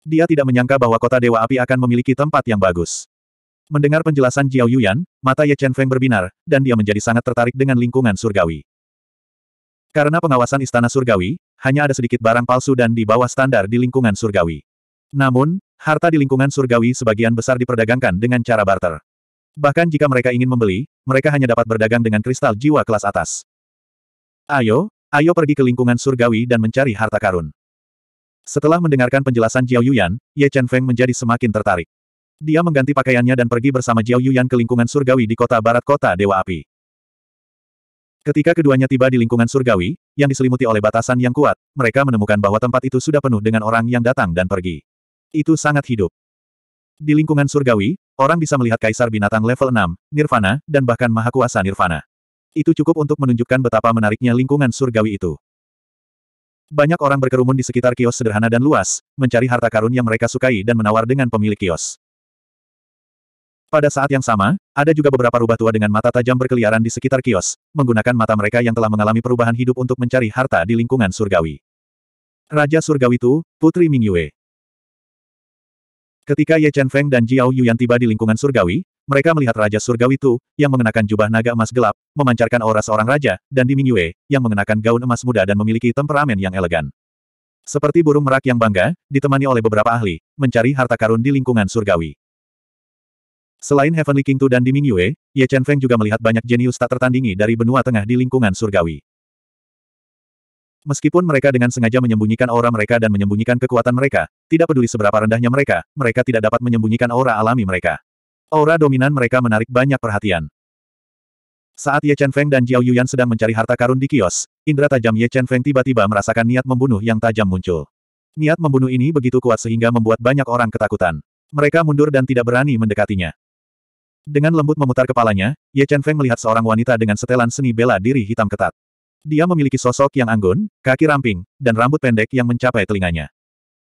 Dia tidak menyangka bahwa kota Dewa Api akan memiliki tempat yang bagus. Mendengar penjelasan Jiao Yuyan, mata Ye Chen Feng berbinar, dan dia menjadi sangat tertarik dengan lingkungan surgawi. Karena pengawasan istana surgawi, hanya ada sedikit barang palsu dan di bawah standar di lingkungan surgawi. Namun, harta di lingkungan surgawi sebagian besar diperdagangkan dengan cara barter. Bahkan jika mereka ingin membeli, mereka hanya dapat berdagang dengan kristal jiwa kelas atas. Ayo, ayo pergi ke lingkungan surgawi dan mencari harta karun. Setelah mendengarkan penjelasan Jiao Yuyan, Ye Chen Feng menjadi semakin tertarik. Dia mengganti pakaiannya dan pergi bersama Jiao Yuyan ke lingkungan surgawi di kota barat kota Dewa Api. Ketika keduanya tiba di lingkungan surgawi, yang diselimuti oleh batasan yang kuat, mereka menemukan bahwa tempat itu sudah penuh dengan orang yang datang dan pergi. Itu sangat hidup. Di lingkungan surgawi, orang bisa melihat kaisar binatang level 6, Nirvana, dan bahkan mahakuasa Nirvana. Itu cukup untuk menunjukkan betapa menariknya lingkungan surgawi itu. Banyak orang berkerumun di sekitar kios sederhana dan luas, mencari harta karun yang mereka sukai dan menawar dengan pemilik kios. Pada saat yang sama, ada juga beberapa rubah tua dengan mata tajam berkeliaran di sekitar kios, menggunakan mata mereka yang telah mengalami perubahan hidup untuk mencari harta di lingkungan surgawi. Raja Surgawi Tu, Putri Mingyue. Ketika Ye Chen Feng dan Jiao Yuan tiba di lingkungan surgawi, mereka melihat Raja Surgawi Tu, yang mengenakan jubah naga emas gelap, memancarkan aura seorang raja, dan Di Mingyue, yang mengenakan gaun emas muda dan memiliki temperamen yang elegan. Seperti burung merak yang bangga, ditemani oleh beberapa ahli, mencari harta karun di lingkungan surgawi. Selain Heavenly King Tu dan Di Ming Yue, Ye Chen Feng juga melihat banyak jenius tak tertandingi dari benua tengah di lingkungan surgawi. Meskipun mereka dengan sengaja menyembunyikan aura mereka dan menyembunyikan kekuatan mereka, tidak peduli seberapa rendahnya mereka, mereka tidak dapat menyembunyikan aura alami mereka. Aura dominan mereka menarik banyak perhatian. Saat Ye Chen Feng dan Jiao Yuan sedang mencari harta karun di kios, indera tajam Ye Chen Feng tiba-tiba merasakan niat membunuh yang tajam muncul. Niat membunuh ini begitu kuat sehingga membuat banyak orang ketakutan. Mereka mundur dan tidak berani mendekatinya. Dengan lembut memutar kepalanya, Ye Chen Feng melihat seorang wanita dengan setelan seni bela diri hitam ketat. Dia memiliki sosok yang anggun, kaki ramping, dan rambut pendek yang mencapai telinganya.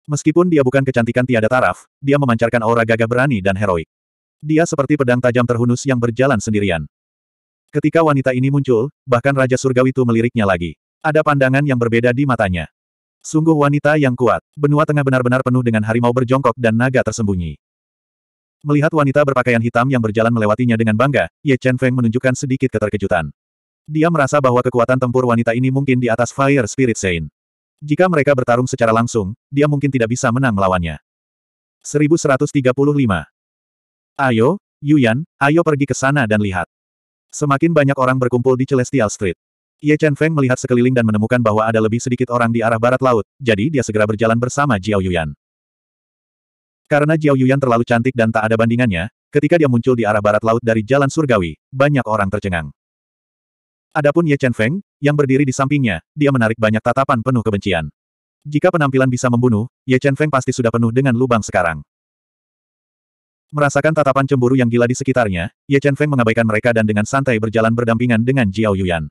Meskipun dia bukan kecantikan tiada taraf, dia memancarkan aura gagah berani dan heroik. Dia seperti pedang tajam terhunus yang berjalan sendirian. Ketika wanita ini muncul, bahkan Raja Surgawi itu meliriknya lagi. Ada pandangan yang berbeda di matanya. Sungguh wanita yang kuat, benua tengah benar-benar penuh dengan harimau berjongkok dan naga tersembunyi. Melihat wanita berpakaian hitam yang berjalan melewatinya dengan bangga, Ye Chen Feng menunjukkan sedikit keterkejutan. Dia merasa bahwa kekuatan tempur wanita ini mungkin di atas Fire Spirit Saint. Jika mereka bertarung secara langsung, dia mungkin tidak bisa menang melawannya. 1135. Ayo, Yuyan, ayo pergi ke sana dan lihat. Semakin banyak orang berkumpul di Celestial Street. Ye Chen Feng melihat sekeliling dan menemukan bahwa ada lebih sedikit orang di arah barat laut, jadi dia segera berjalan bersama Jiao Yuyan. Karena Jiao Yuyan terlalu cantik dan tak ada bandingannya, ketika dia muncul di arah barat laut dari Jalan Surgawi, banyak orang tercengang. Adapun Ye Chen Feng, yang berdiri di sampingnya, dia menarik banyak tatapan penuh kebencian. Jika penampilan bisa membunuh, Ye Chen Feng pasti sudah penuh dengan lubang sekarang. Merasakan tatapan cemburu yang gila di sekitarnya, Ye Chen Feng mengabaikan mereka dan dengan santai berjalan berdampingan dengan Jiao Yuyan.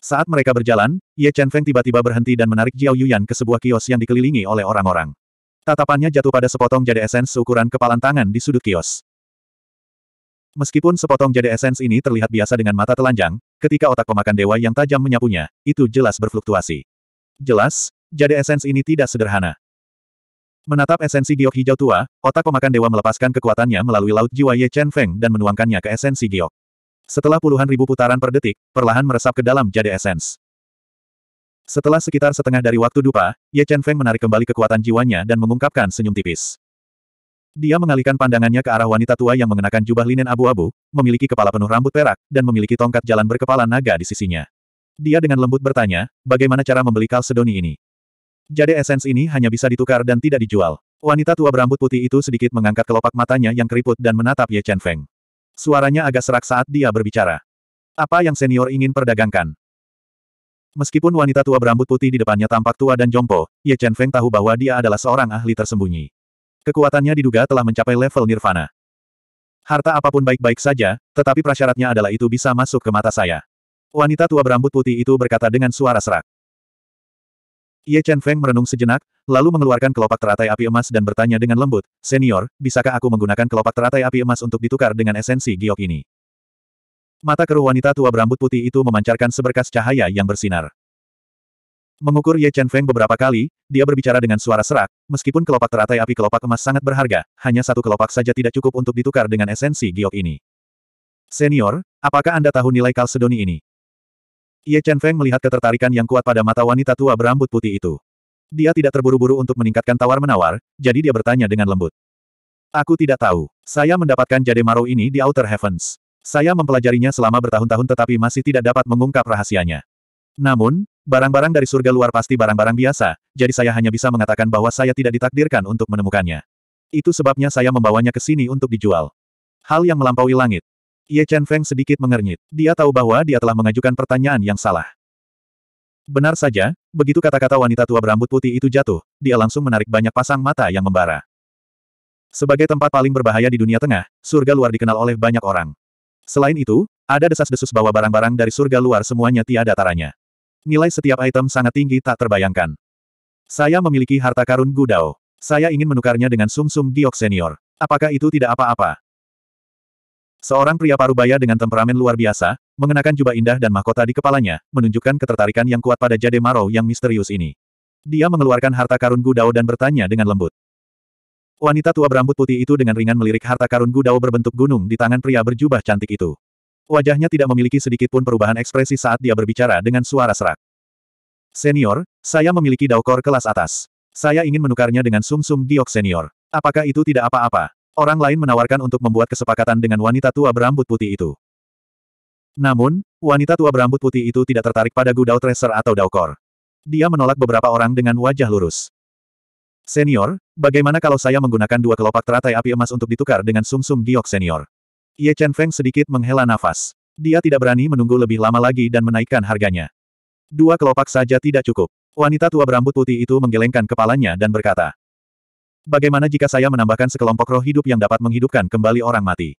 Saat mereka berjalan, Ye Chen Feng tiba-tiba berhenti dan menarik Jiao Yuyan ke sebuah kios yang dikelilingi oleh orang-orang. Tatapannya jatuh pada sepotong jade esens seukuran kepalan tangan di sudut kios. Meskipun sepotong jade esens ini terlihat biasa dengan mata telanjang, ketika otak pemakan dewa yang tajam menyapunya, itu jelas berfluktuasi. Jelas, jade esens ini tidak sederhana. Menatap esensi giok hijau tua, otak pemakan dewa melepaskan kekuatannya melalui laut jiwa Ye Chen Feng dan menuangkannya ke esensi giok. Setelah puluhan ribu putaran per detik, perlahan meresap ke dalam jade esens. Setelah sekitar setengah dari waktu dupa, Ye Chen Feng menarik kembali kekuatan jiwanya dan mengungkapkan senyum tipis. Dia mengalihkan pandangannya ke arah wanita tua yang mengenakan jubah linen abu-abu, memiliki kepala penuh rambut perak, dan memiliki tongkat jalan berkepala naga di sisinya. Dia dengan lembut bertanya, bagaimana cara membeli kalsedoni ini? Jade esens ini hanya bisa ditukar dan tidak dijual. Wanita tua berambut putih itu sedikit mengangkat kelopak matanya yang keriput dan menatap Ye Chen Feng. Suaranya agak serak saat dia berbicara. Apa yang senior ingin perdagangkan? Meskipun wanita tua berambut putih di depannya tampak tua dan jompo, Ye Chen Feng tahu bahwa dia adalah seorang ahli tersembunyi. Kekuatannya diduga telah mencapai level nirvana. Harta apapun baik-baik saja, tetapi prasyaratnya adalah itu bisa masuk ke mata saya. Wanita tua berambut putih itu berkata dengan suara serak. Ye Chen Feng merenung sejenak, lalu mengeluarkan kelopak teratai api emas dan bertanya dengan lembut, Senior, bisakah aku menggunakan kelopak teratai api emas untuk ditukar dengan esensi giok ini? Mata keruh wanita tua berambut putih itu memancarkan seberkas cahaya yang bersinar. Mengukur Ye Chen Feng beberapa kali, dia berbicara dengan suara serak, meskipun kelopak teratai api kelopak emas sangat berharga, hanya satu kelopak saja tidak cukup untuk ditukar dengan esensi giok ini. Senior, apakah Anda tahu nilai Kalsedoni ini? Ye Chen Feng melihat ketertarikan yang kuat pada mata wanita tua berambut putih itu. Dia tidak terburu-buru untuk meningkatkan tawar-menawar, jadi dia bertanya dengan lembut. Aku tidak tahu. Saya mendapatkan jade maro ini di Outer Heavens. Saya mempelajarinya selama bertahun-tahun tetapi masih tidak dapat mengungkap rahasianya. Namun, barang-barang dari surga luar pasti barang-barang biasa, jadi saya hanya bisa mengatakan bahwa saya tidak ditakdirkan untuk menemukannya. Itu sebabnya saya membawanya ke sini untuk dijual. Hal yang melampaui langit. Ye Chen Feng sedikit mengernyit. Dia tahu bahwa dia telah mengajukan pertanyaan yang salah. Benar saja, begitu kata-kata wanita tua berambut putih itu jatuh, dia langsung menarik banyak pasang mata yang membara. Sebagai tempat paling berbahaya di dunia tengah, surga luar dikenal oleh banyak orang. Selain itu, ada desas-desus bahwa barang-barang dari surga luar semuanya tiada taranya. Nilai setiap item sangat tinggi tak terbayangkan. Saya memiliki harta karun Gudao. Saya ingin menukarnya dengan sumsum -sum giok senior. Apakah itu tidak apa-apa? Seorang pria parubaya dengan temperamen luar biasa, mengenakan jubah indah dan mahkota di kepalanya, menunjukkan ketertarikan yang kuat pada jade marau yang misterius ini. Dia mengeluarkan harta karun Gudao dan bertanya dengan lembut. Wanita tua berambut putih itu dengan ringan melirik harta karun Gudao berbentuk gunung di tangan pria berjubah cantik itu. Wajahnya tidak memiliki sedikit pun perubahan ekspresi saat dia berbicara dengan suara serak. Senior, saya memiliki daokor kelas atas. Saya ingin menukarnya dengan sumsum -sum giok senior. Apakah itu tidak apa-apa? Orang lain menawarkan untuk membuat kesepakatan dengan wanita tua berambut putih itu. Namun, wanita tua berambut putih itu tidak tertarik pada gudau tracer atau daokor. Dia menolak beberapa orang dengan wajah lurus. Senior, bagaimana kalau saya menggunakan dua kelopak teratai api emas untuk ditukar dengan sumsum -sum giok senior? Ye Chen Feng sedikit menghela nafas. Dia tidak berani menunggu lebih lama lagi dan menaikkan harganya. Dua kelopak saja tidak cukup. Wanita tua berambut putih itu menggelengkan kepalanya dan berkata, Bagaimana jika saya menambahkan sekelompok roh hidup yang dapat menghidupkan kembali orang mati?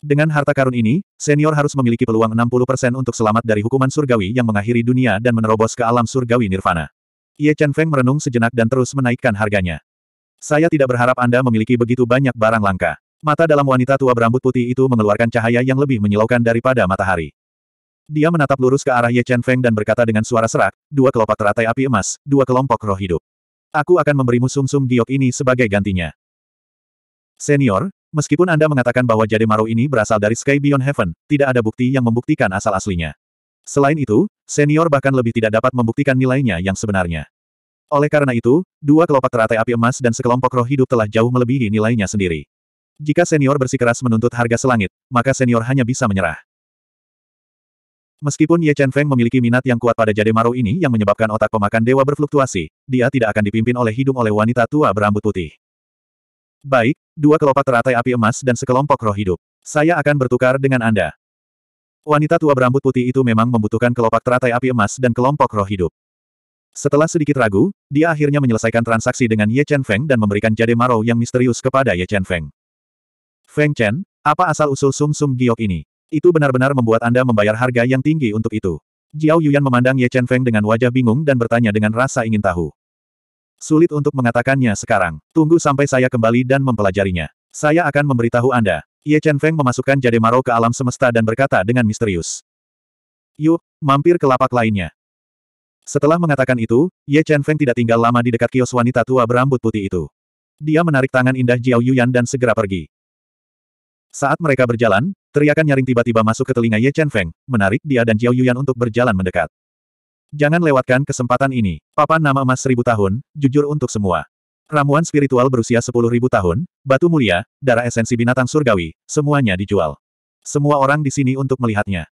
Dengan harta karun ini, senior harus memiliki peluang 60% untuk selamat dari hukuman surgawi yang mengakhiri dunia dan menerobos ke alam surgawi nirvana. Ye Chen Feng merenung sejenak dan terus menaikkan harganya. Saya tidak berharap Anda memiliki begitu banyak barang langka. Mata dalam wanita tua berambut putih itu mengeluarkan cahaya yang lebih menyilaukan daripada matahari. Dia menatap lurus ke arah Ye Chen Feng dan berkata dengan suara serak, dua kelopak teratai api emas, dua kelompok roh hidup. Aku akan memberimu sumsum -sum giok ini sebagai gantinya. Senior, meskipun Anda mengatakan bahwa Jade Maru ini berasal dari Sky Beyond Heaven, tidak ada bukti yang membuktikan asal aslinya. Selain itu, senior bahkan lebih tidak dapat membuktikan nilainya yang sebenarnya. Oleh karena itu, dua kelopak teratai api emas dan sekelompok roh hidup telah jauh melebihi nilainya sendiri. Jika senior bersikeras menuntut harga selangit, maka senior hanya bisa menyerah. Meskipun Ye Chen Feng memiliki minat yang kuat pada jade maru ini yang menyebabkan otak pemakan dewa berfluktuasi, dia tidak akan dipimpin oleh hidung oleh wanita tua berambut putih. Baik, dua kelopak teratai api emas dan sekelompok roh hidup. Saya akan bertukar dengan Anda. Wanita tua berambut putih itu memang membutuhkan kelopak teratai api emas dan kelompok roh hidup. Setelah sedikit ragu, dia akhirnya menyelesaikan transaksi dengan Ye Chen Feng dan memberikan jade marau yang misterius kepada Ye Chen Feng. Feng Chen, apa asal-usul sum-sum giok ini? Itu benar-benar membuat Anda membayar harga yang tinggi untuk itu. Jiao Yuan memandang Ye Chen Feng dengan wajah bingung dan bertanya dengan rasa ingin tahu. Sulit untuk mengatakannya sekarang. Tunggu sampai saya kembali dan mempelajarinya. Saya akan memberitahu Anda. Ye Chen Feng memasukkan jade maro ke alam semesta dan berkata dengan misterius. Yuk, mampir ke lapak lainnya. Setelah mengatakan itu, Ye Chen Feng tidak tinggal lama di dekat kios wanita tua berambut putih itu. Dia menarik tangan indah Jiao Yuyan dan segera pergi. Saat mereka berjalan, teriakan nyaring tiba-tiba masuk ke telinga Ye Chen Feng, menarik dia dan Jiao Yuyan untuk berjalan mendekat. Jangan lewatkan kesempatan ini. Papan nama emas seribu tahun, jujur untuk semua. Ramuan spiritual berusia 10.000 tahun, batu mulia, darah esensi binatang surgawi, semuanya dijual. Semua orang di sini untuk melihatnya.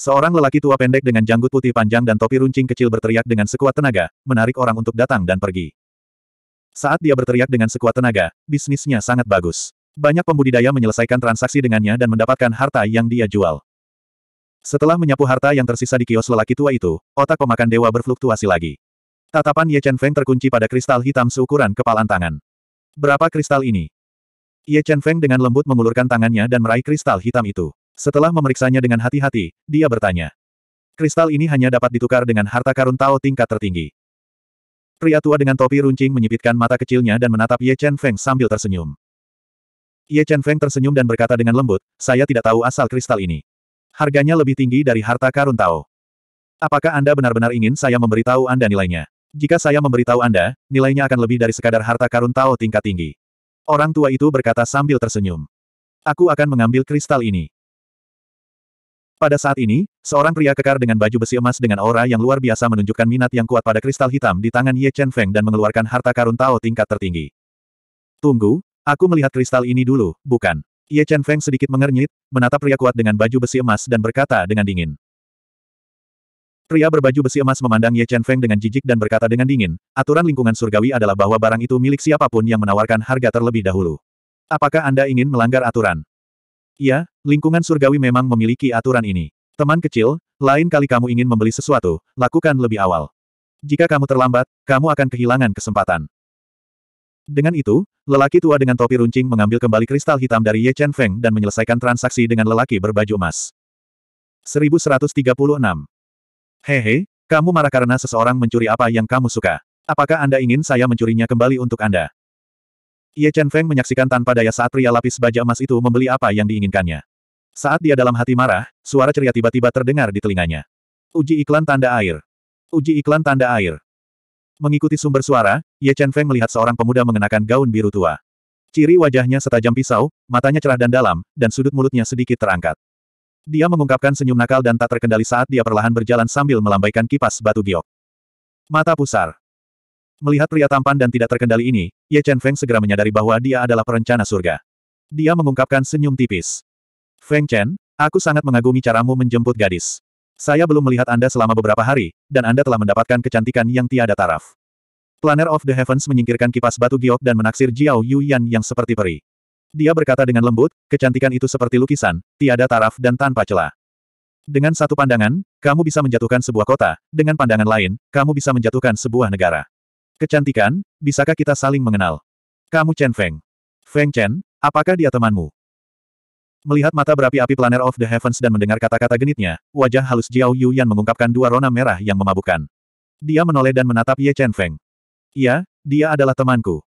Seorang lelaki tua pendek dengan janggut putih panjang dan topi runcing kecil berteriak dengan sekuat tenaga, menarik orang untuk datang dan pergi. Saat dia berteriak dengan sekuat tenaga, bisnisnya sangat bagus. Banyak pembudidaya menyelesaikan transaksi dengannya dan mendapatkan harta yang dia jual. Setelah menyapu harta yang tersisa di kios lelaki tua itu, otak pemakan dewa berfluktuasi lagi. Tatapan Ye Chen Feng terkunci pada kristal hitam seukuran kepalan tangan. Berapa kristal ini? Ye Chen Feng dengan lembut mengulurkan tangannya dan meraih kristal hitam itu. Setelah memeriksanya dengan hati-hati, dia bertanya. Kristal ini hanya dapat ditukar dengan harta karun Tao tingkat tertinggi. Pria tua dengan topi runcing menyipitkan mata kecilnya dan menatap Ye Chen Feng sambil tersenyum. Ye Chen Feng tersenyum dan berkata dengan lembut, saya tidak tahu asal kristal ini. Harganya lebih tinggi dari harta karun Tao. Apakah Anda benar-benar ingin saya memberitahu Anda nilainya? Jika saya memberitahu Anda, nilainya akan lebih dari sekadar harta karun Tao tingkat tinggi. Orang tua itu berkata sambil tersenyum. Aku akan mengambil kristal ini. Pada saat ini, seorang pria kekar dengan baju besi emas dengan aura yang luar biasa menunjukkan minat yang kuat pada kristal hitam di tangan Ye Chen Feng dan mengeluarkan harta karun Tao tingkat tertinggi. Tunggu, aku melihat kristal ini dulu, bukan? Ye Chen Feng sedikit mengernyit, menatap pria kuat dengan baju besi emas dan berkata dengan dingin. Pria berbaju besi emas memandang Ye Chen Feng dengan jijik dan berkata dengan dingin, aturan lingkungan surgawi adalah bahwa barang itu milik siapapun yang menawarkan harga terlebih dahulu. Apakah Anda ingin melanggar aturan? Ya, lingkungan surgawi memang memiliki aturan ini. Teman kecil, lain kali kamu ingin membeli sesuatu, lakukan lebih awal. Jika kamu terlambat, kamu akan kehilangan kesempatan. Dengan itu, lelaki tua dengan topi runcing mengambil kembali kristal hitam dari Ye Chen Feng dan menyelesaikan transaksi dengan lelaki berbaju emas. 1136 Hehe, kamu marah karena seseorang mencuri apa yang kamu suka. Apakah Anda ingin saya mencurinya kembali untuk Anda? Ye Chen Feng menyaksikan tanpa daya saat pria lapis baja emas itu membeli apa yang diinginkannya. Saat dia dalam hati marah, suara ceria tiba-tiba terdengar di telinganya. Uji iklan tanda air. Uji iklan tanda air. Mengikuti sumber suara, Ye Chen Feng melihat seorang pemuda mengenakan gaun biru tua. Ciri wajahnya setajam pisau, matanya cerah dan dalam, dan sudut mulutnya sedikit terangkat. Dia mengungkapkan senyum nakal dan tak terkendali saat dia perlahan berjalan sambil melambaikan kipas batu giok. Mata pusar. Melihat pria tampan dan tidak terkendali ini, Ye Chen Feng segera menyadari bahwa dia adalah perencana surga. Dia mengungkapkan senyum tipis. Feng Chen, aku sangat mengagumi caramu menjemput gadis. Saya belum melihat Anda selama beberapa hari, dan Anda telah mendapatkan kecantikan yang tiada taraf. Planner of the Heavens menyingkirkan kipas batu giok dan menaksir Jiao Yu Yan yang seperti peri. Dia berkata dengan lembut, kecantikan itu seperti lukisan, tiada taraf dan tanpa celah. Dengan satu pandangan, kamu bisa menjatuhkan sebuah kota, dengan pandangan lain, kamu bisa menjatuhkan sebuah negara. Kecantikan, bisakah kita saling mengenal? Kamu Chen Feng. Feng Chen, apakah dia temanmu? Melihat mata berapi-api planer of the heavens dan mendengar kata-kata genitnya, wajah halus Jiao yang mengungkapkan dua rona merah yang memabukkan. Dia menoleh dan menatap Ye Chen Feng. Iya, dia adalah temanku.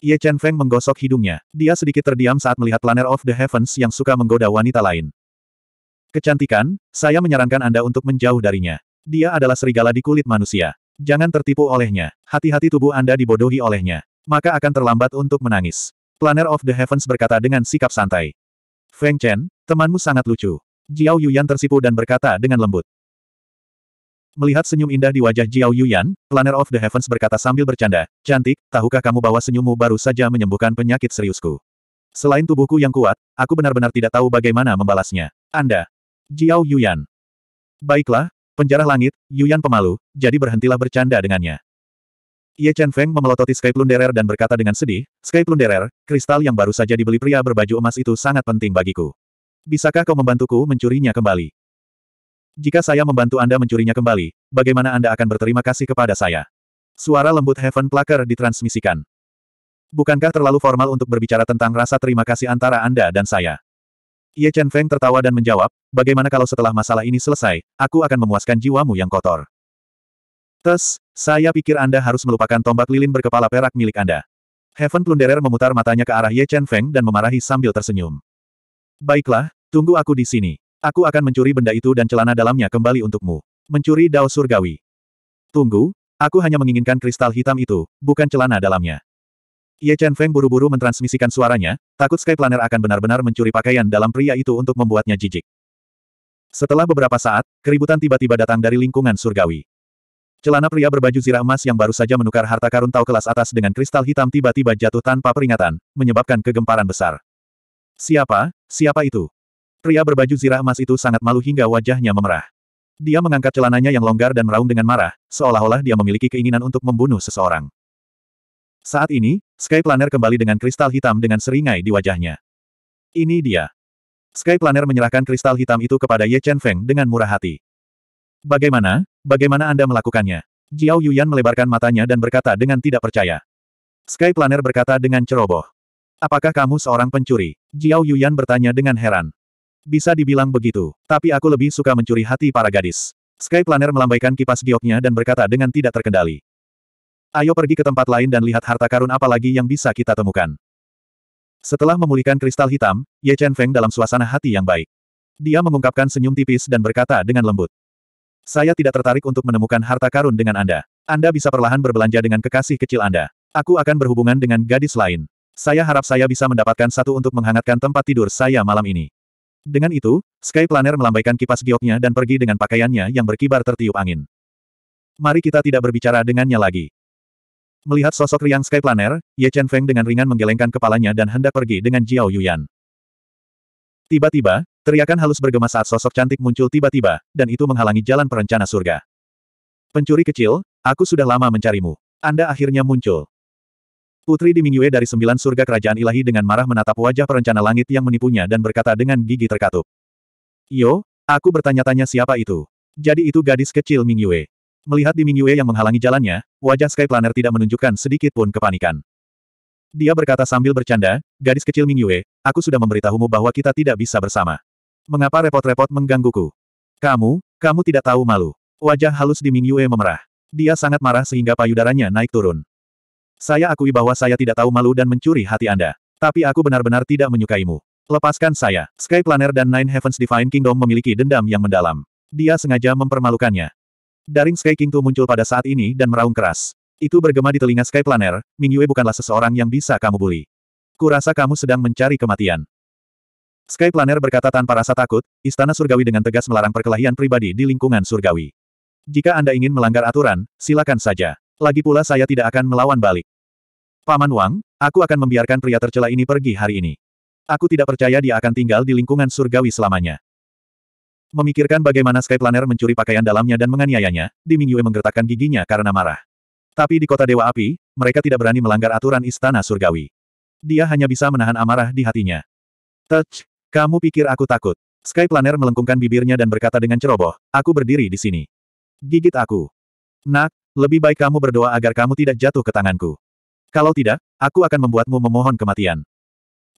Ye Chen Feng menggosok hidungnya. Dia sedikit terdiam saat melihat Planner of the Heavens yang suka menggoda wanita lain. Kecantikan, saya menyarankan Anda untuk menjauh darinya. Dia adalah serigala di kulit manusia. Jangan tertipu olehnya. Hati-hati tubuh Anda dibodohi olehnya. Maka akan terlambat untuk menangis. Planner of the Heavens berkata dengan sikap santai. Feng Chen, temanmu sangat lucu. Jiao Yuyan tersipu dan berkata dengan lembut. Melihat senyum indah di wajah Jiao Yuyan, Planner of the Heavens berkata sambil bercanda, Cantik, tahukah kamu bahwa senyummu baru saja menyembuhkan penyakit seriusku? Selain tubuhku yang kuat, aku benar-benar tidak tahu bagaimana membalasnya. Anda. Jiao Yuyan. Baiklah, penjara langit, Yuyan pemalu, jadi berhentilah bercanda dengannya. Ye Chen Feng memelototi Sky Plunderer dan berkata dengan sedih, Sky Plunderer, kristal yang baru saja dibeli pria berbaju emas itu sangat penting bagiku. Bisakah kau membantuku mencurinya kembali? Jika saya membantu Anda mencurinya kembali, bagaimana Anda akan berterima kasih kepada saya? Suara lembut Heaven Plucker ditransmisikan. Bukankah terlalu formal untuk berbicara tentang rasa terima kasih antara Anda dan saya? Ye Chen Feng tertawa dan menjawab, bagaimana kalau setelah masalah ini selesai, aku akan memuaskan jiwamu yang kotor. Tes, saya pikir Anda harus melupakan tombak lilin berkepala perak milik Anda. Heaven Plunderer memutar matanya ke arah Ye Chen Feng dan memarahi sambil tersenyum. Baiklah, tunggu aku di sini. Aku akan mencuri benda itu dan celana dalamnya kembali untukmu. Mencuri dao surgawi. Tunggu, aku hanya menginginkan kristal hitam itu, bukan celana dalamnya. Ye Chen Feng buru-buru mentransmisikan suaranya, takut Sky akan benar-benar mencuri pakaian dalam pria itu untuk membuatnya jijik. Setelah beberapa saat, keributan tiba-tiba datang dari lingkungan surgawi. Celana pria berbaju zirah emas yang baru saja menukar harta karun tau kelas atas dengan kristal hitam tiba-tiba jatuh tanpa peringatan, menyebabkan kegemparan besar. Siapa, siapa itu? Pria berbaju zirah emas itu sangat malu hingga wajahnya memerah. Dia mengangkat celananya yang longgar dan meraung dengan marah, seolah-olah dia memiliki keinginan untuk membunuh seseorang. Saat ini, Sky Planner kembali dengan kristal hitam dengan seringai di wajahnya. Ini dia. Sky Planner menyerahkan kristal hitam itu kepada Ye Chen Feng dengan murah hati. Bagaimana, bagaimana Anda melakukannya? Jiao Yuyan melebarkan matanya dan berkata dengan tidak percaya. Sky Planner berkata dengan ceroboh. Apakah kamu seorang pencuri? Jiao Yuyan bertanya dengan heran. Bisa dibilang begitu, tapi aku lebih suka mencuri hati para gadis. Sky Planner melambaikan kipas gioknya dan berkata dengan tidak terkendali. Ayo pergi ke tempat lain dan lihat harta karun apa lagi yang bisa kita temukan. Setelah memulihkan kristal hitam, Ye Chen Feng dalam suasana hati yang baik. Dia mengungkapkan senyum tipis dan berkata dengan lembut. Saya tidak tertarik untuk menemukan harta karun dengan Anda. Anda bisa perlahan berbelanja dengan kekasih kecil Anda. Aku akan berhubungan dengan gadis lain. Saya harap saya bisa mendapatkan satu untuk menghangatkan tempat tidur saya malam ini. Dengan itu, Sky Planner melambaikan kipas gioknya dan pergi dengan pakaiannya yang berkibar tertiup angin. Mari kita tidak berbicara dengannya lagi. Melihat sosok riang Sky Planner, Ye Chen Feng dengan ringan menggelengkan kepalanya dan hendak pergi dengan Jiao Yuyan. Tiba-tiba, teriakan halus bergema saat sosok cantik muncul tiba-tiba, dan itu menghalangi jalan perencana surga. Pencuri kecil, aku sudah lama mencarimu. Anda akhirnya muncul. Putri Mingyue dari sembilan surga kerajaan ilahi dengan marah menatap wajah perencana langit yang menipunya dan berkata dengan gigi terkatup. Yo, aku bertanya-tanya siapa itu. Jadi itu gadis kecil Mingyue. Melihat Di Mingyue yang menghalangi jalannya, wajah Sky Planner tidak menunjukkan sedikit pun kepanikan. Dia berkata sambil bercanda, gadis kecil Mingyue, aku sudah memberitahumu bahwa kita tidak bisa bersama. Mengapa repot-repot menggangguku? Kamu, kamu tidak tahu malu. Wajah halus di Mingyue memerah. Dia sangat marah sehingga payudaranya naik turun. Saya akui bahwa saya tidak tahu malu dan mencuri hati Anda. Tapi aku benar-benar tidak menyukaimu. Lepaskan saya. Sky Planner dan Nine Heavens Divine Kingdom memiliki dendam yang mendalam. Dia sengaja mempermalukannya. Daring Sky King Tu muncul pada saat ini dan meraung keras. Itu bergema di telinga Sky Planner, Ming Yue bukanlah seseorang yang bisa kamu bully. Kurasa kamu sedang mencari kematian. Sky Planner berkata tanpa rasa takut, Istana Surgawi dengan tegas melarang perkelahian pribadi di lingkungan surgawi. Jika Anda ingin melanggar aturan, silakan saja. Lagi pula saya tidak akan melawan balik. Paman Wang, aku akan membiarkan pria tercela ini pergi hari ini. Aku tidak percaya dia akan tinggal di lingkungan surgawi selamanya. Memikirkan bagaimana Sky Planner mencuri pakaian dalamnya dan menganiayanya, Di Yue menggertakkan giginya karena marah. Tapi di kota Dewa Api, mereka tidak berani melanggar aturan istana surgawi. Dia hanya bisa menahan amarah di hatinya. Touch, kamu pikir aku takut? Sky Planner melengkungkan bibirnya dan berkata dengan ceroboh, aku berdiri di sini. Gigit aku. Nak, lebih baik kamu berdoa agar kamu tidak jatuh ke tanganku. Kalau tidak, aku akan membuatmu memohon kematian.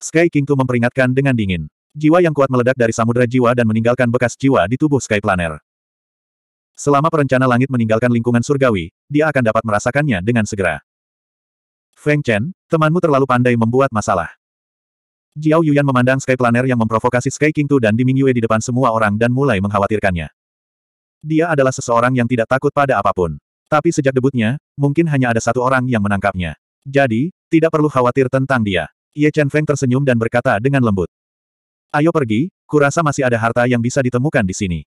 Sky King Tu memperingatkan dengan dingin. Jiwa yang kuat meledak dari samudera jiwa dan meninggalkan bekas jiwa di tubuh Sky Planner. Selama perencana langit meninggalkan lingkungan surgawi, dia akan dapat merasakannya dengan segera. Feng Chen, temanmu terlalu pandai membuat masalah. Jiao Yuan memandang Sky Planner yang memprovokasi Sky King Tu dan Diming Yue di depan semua orang dan mulai mengkhawatirkannya. Dia adalah seseorang yang tidak takut pada apapun. Tapi sejak debutnya, mungkin hanya ada satu orang yang menangkapnya. Jadi, tidak perlu khawatir tentang dia. Ye Chen Feng tersenyum dan berkata dengan lembut. Ayo pergi, kurasa masih ada harta yang bisa ditemukan di sini.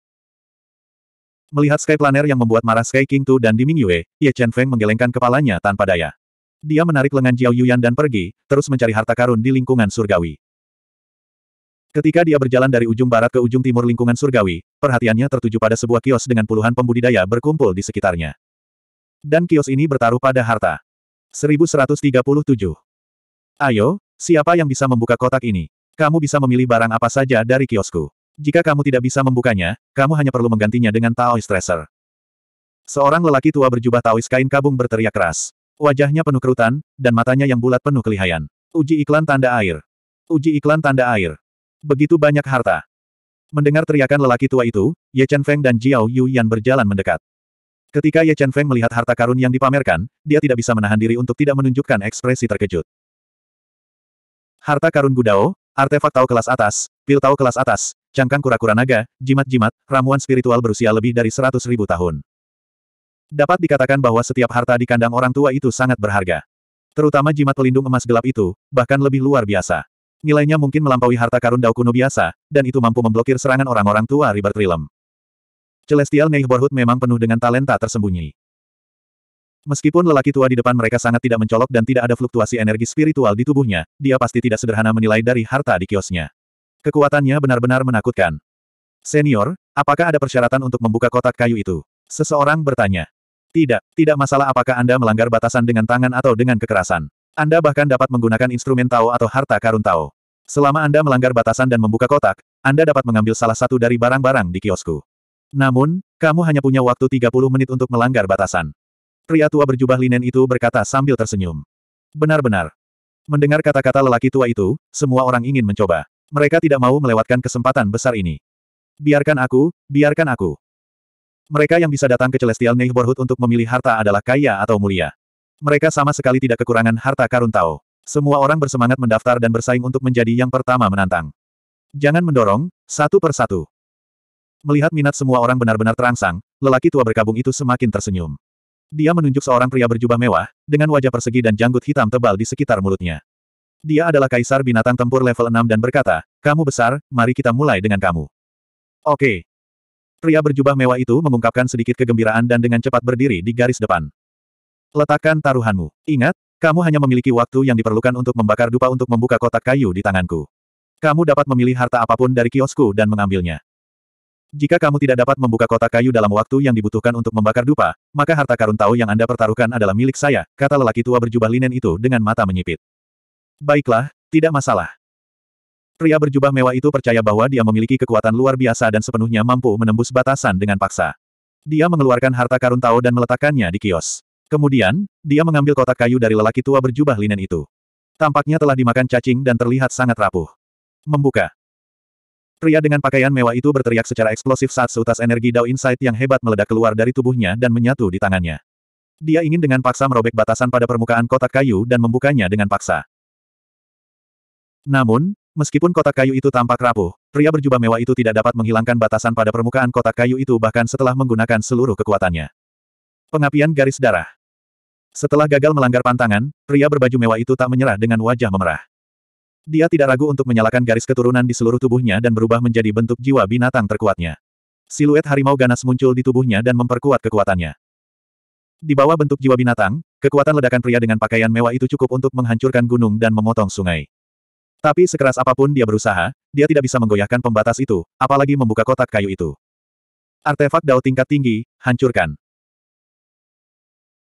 Melihat Sky Planner yang membuat marah Sky King Tu dan Di Ming Yue, Ye Chen Feng menggelengkan kepalanya tanpa daya. Dia menarik lengan Jiao Yuyan dan pergi, terus mencari harta karun di lingkungan surgawi. Ketika dia berjalan dari ujung barat ke ujung timur lingkungan surgawi, perhatiannya tertuju pada sebuah kios dengan puluhan pembudidaya berkumpul di sekitarnya dan kios ini bertaruh pada harta. 1137. Ayo, siapa yang bisa membuka kotak ini? Kamu bisa memilih barang apa saja dari kiosku. Jika kamu tidak bisa membukanya, kamu hanya perlu menggantinya dengan Taoist Tracer. Seorang lelaki tua berjubah Taoist kain kabung berteriak keras. Wajahnya penuh kerutan, dan matanya yang bulat penuh kelihayan. Uji iklan tanda air. Uji iklan tanda air. Begitu banyak harta. Mendengar teriakan lelaki tua itu, Ye Chen Feng dan Jiao Yan berjalan mendekat. Ketika Ye Chen Feng melihat harta karun yang dipamerkan, dia tidak bisa menahan diri untuk tidak menunjukkan ekspresi terkejut. Harta karun Gudao, artefak tau kelas atas, pil tau kelas atas, cangkang kura-kura naga, jimat-jimat, ramuan spiritual berusia lebih dari seratus ribu tahun. Dapat dikatakan bahwa setiap harta di kandang orang tua itu sangat berharga. Terutama jimat pelindung emas gelap itu, bahkan lebih luar biasa. Nilainya mungkin melampaui harta karun Dao kuno biasa, dan itu mampu memblokir serangan orang-orang tua River Trilem. Celestial Neighborhood memang penuh dengan talenta tersembunyi. Meskipun lelaki tua di depan mereka sangat tidak mencolok dan tidak ada fluktuasi energi spiritual di tubuhnya, dia pasti tidak sederhana menilai dari harta di kiosnya. Kekuatannya benar-benar menakutkan. Senior, apakah ada persyaratan untuk membuka kotak kayu itu? Seseorang bertanya. Tidak, tidak masalah apakah Anda melanggar batasan dengan tangan atau dengan kekerasan. Anda bahkan dapat menggunakan instrumen Tao atau harta karun Tao. Selama Anda melanggar batasan dan membuka kotak, Anda dapat mengambil salah satu dari barang-barang di kiosku. Namun, kamu hanya punya waktu 30 menit untuk melanggar batasan. Pria tua berjubah linen itu berkata sambil tersenyum. Benar-benar. Mendengar kata-kata lelaki tua itu, semua orang ingin mencoba. Mereka tidak mau melewatkan kesempatan besar ini. Biarkan aku, biarkan aku. Mereka yang bisa datang ke Celestial Neighborhood untuk memilih harta adalah kaya atau mulia. Mereka sama sekali tidak kekurangan harta karun tahu. Semua orang bersemangat mendaftar dan bersaing untuk menjadi yang pertama menantang. Jangan mendorong, satu persatu. Melihat minat semua orang benar-benar terangsang, lelaki tua berkabung itu semakin tersenyum. Dia menunjuk seorang pria berjubah mewah, dengan wajah persegi dan janggut hitam tebal di sekitar mulutnya. Dia adalah kaisar binatang tempur level 6 dan berkata, kamu besar, mari kita mulai dengan kamu. Oke. Pria berjubah mewah itu mengungkapkan sedikit kegembiraan dan dengan cepat berdiri di garis depan. Letakkan taruhanmu. Ingat, kamu hanya memiliki waktu yang diperlukan untuk membakar dupa untuk membuka kotak kayu di tanganku. Kamu dapat memilih harta apapun dari kiosku dan mengambilnya. Jika kamu tidak dapat membuka kotak kayu dalam waktu yang dibutuhkan untuk membakar dupa, maka harta karun tahu yang Anda pertaruhkan adalah milik saya, kata lelaki tua berjubah linen itu dengan mata menyipit. Baiklah, tidak masalah. Pria berjubah mewah itu percaya bahwa dia memiliki kekuatan luar biasa dan sepenuhnya mampu menembus batasan dengan paksa. Dia mengeluarkan harta karun tahu dan meletakkannya di kios. Kemudian, dia mengambil kotak kayu dari lelaki tua berjubah linen itu. Tampaknya telah dimakan cacing dan terlihat sangat rapuh. Membuka. Pria dengan pakaian mewah itu berteriak secara eksplosif saat seutas energi Dao Insight yang hebat meledak keluar dari tubuhnya dan menyatu di tangannya. Dia ingin dengan paksa merobek batasan pada permukaan kotak kayu dan membukanya dengan paksa. Namun, meskipun kotak kayu itu tampak rapuh, pria berjubah mewah itu tidak dapat menghilangkan batasan pada permukaan kotak kayu itu bahkan setelah menggunakan seluruh kekuatannya. Pengapian garis darah. Setelah gagal melanggar pantangan, pria berbaju mewah itu tak menyerah dengan wajah memerah. Dia tidak ragu untuk menyalakan garis keturunan di seluruh tubuhnya dan berubah menjadi bentuk jiwa binatang terkuatnya. Siluet harimau ganas muncul di tubuhnya dan memperkuat kekuatannya. Di bawah bentuk jiwa binatang, kekuatan ledakan pria dengan pakaian mewah itu cukup untuk menghancurkan gunung dan memotong sungai. Tapi sekeras apapun dia berusaha, dia tidak bisa menggoyahkan pembatas itu, apalagi membuka kotak kayu itu. Artefak Dao tingkat tinggi, hancurkan.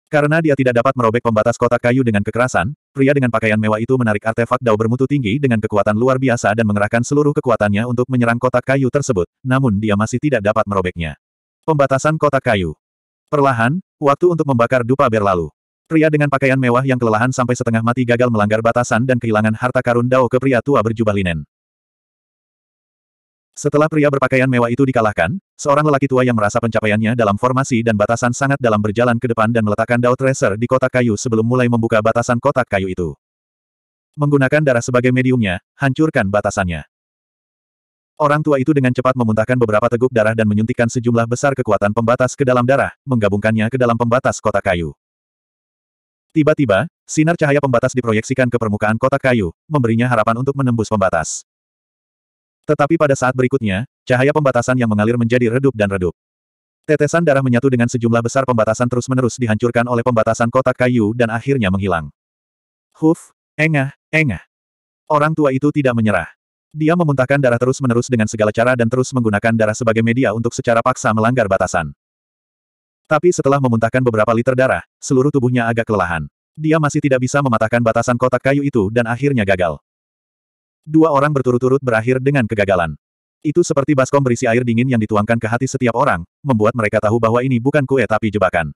Karena dia tidak dapat merobek pembatas kotak kayu dengan kekerasan, Pria dengan pakaian mewah itu menarik artefak dao bermutu tinggi dengan kekuatan luar biasa dan mengerahkan seluruh kekuatannya untuk menyerang kotak kayu tersebut, namun dia masih tidak dapat merobeknya. Pembatasan kotak kayu. Perlahan, waktu untuk membakar dupa berlalu. Pria dengan pakaian mewah yang kelelahan sampai setengah mati gagal melanggar batasan dan kehilangan harta karun Dao ke pria tua berjubah linen. Setelah pria berpakaian mewah itu dikalahkan, seorang lelaki tua yang merasa pencapaiannya dalam formasi dan batasan sangat dalam berjalan ke depan dan meletakkan Dao Tracer di kotak kayu sebelum mulai membuka batasan kotak kayu itu. Menggunakan darah sebagai mediumnya, hancurkan batasannya. Orang tua itu dengan cepat memuntahkan beberapa teguk darah dan menyuntikkan sejumlah besar kekuatan pembatas ke dalam darah, menggabungkannya ke dalam pembatas kotak kayu. Tiba-tiba, sinar cahaya pembatas diproyeksikan ke permukaan kotak kayu, memberinya harapan untuk menembus pembatas. Tetapi pada saat berikutnya, cahaya pembatasan yang mengalir menjadi redup dan redup. Tetesan darah menyatu dengan sejumlah besar pembatasan terus-menerus dihancurkan oleh pembatasan kotak kayu dan akhirnya menghilang. Huf, engah, engah. Orang tua itu tidak menyerah. Dia memuntahkan darah terus-menerus dengan segala cara dan terus menggunakan darah sebagai media untuk secara paksa melanggar batasan. Tapi setelah memuntahkan beberapa liter darah, seluruh tubuhnya agak kelelahan. Dia masih tidak bisa mematahkan batasan kotak kayu itu dan akhirnya gagal. Dua orang berturut-turut berakhir dengan kegagalan. Itu seperti baskom berisi air dingin yang dituangkan ke hati setiap orang, membuat mereka tahu bahwa ini bukan kue tapi jebakan.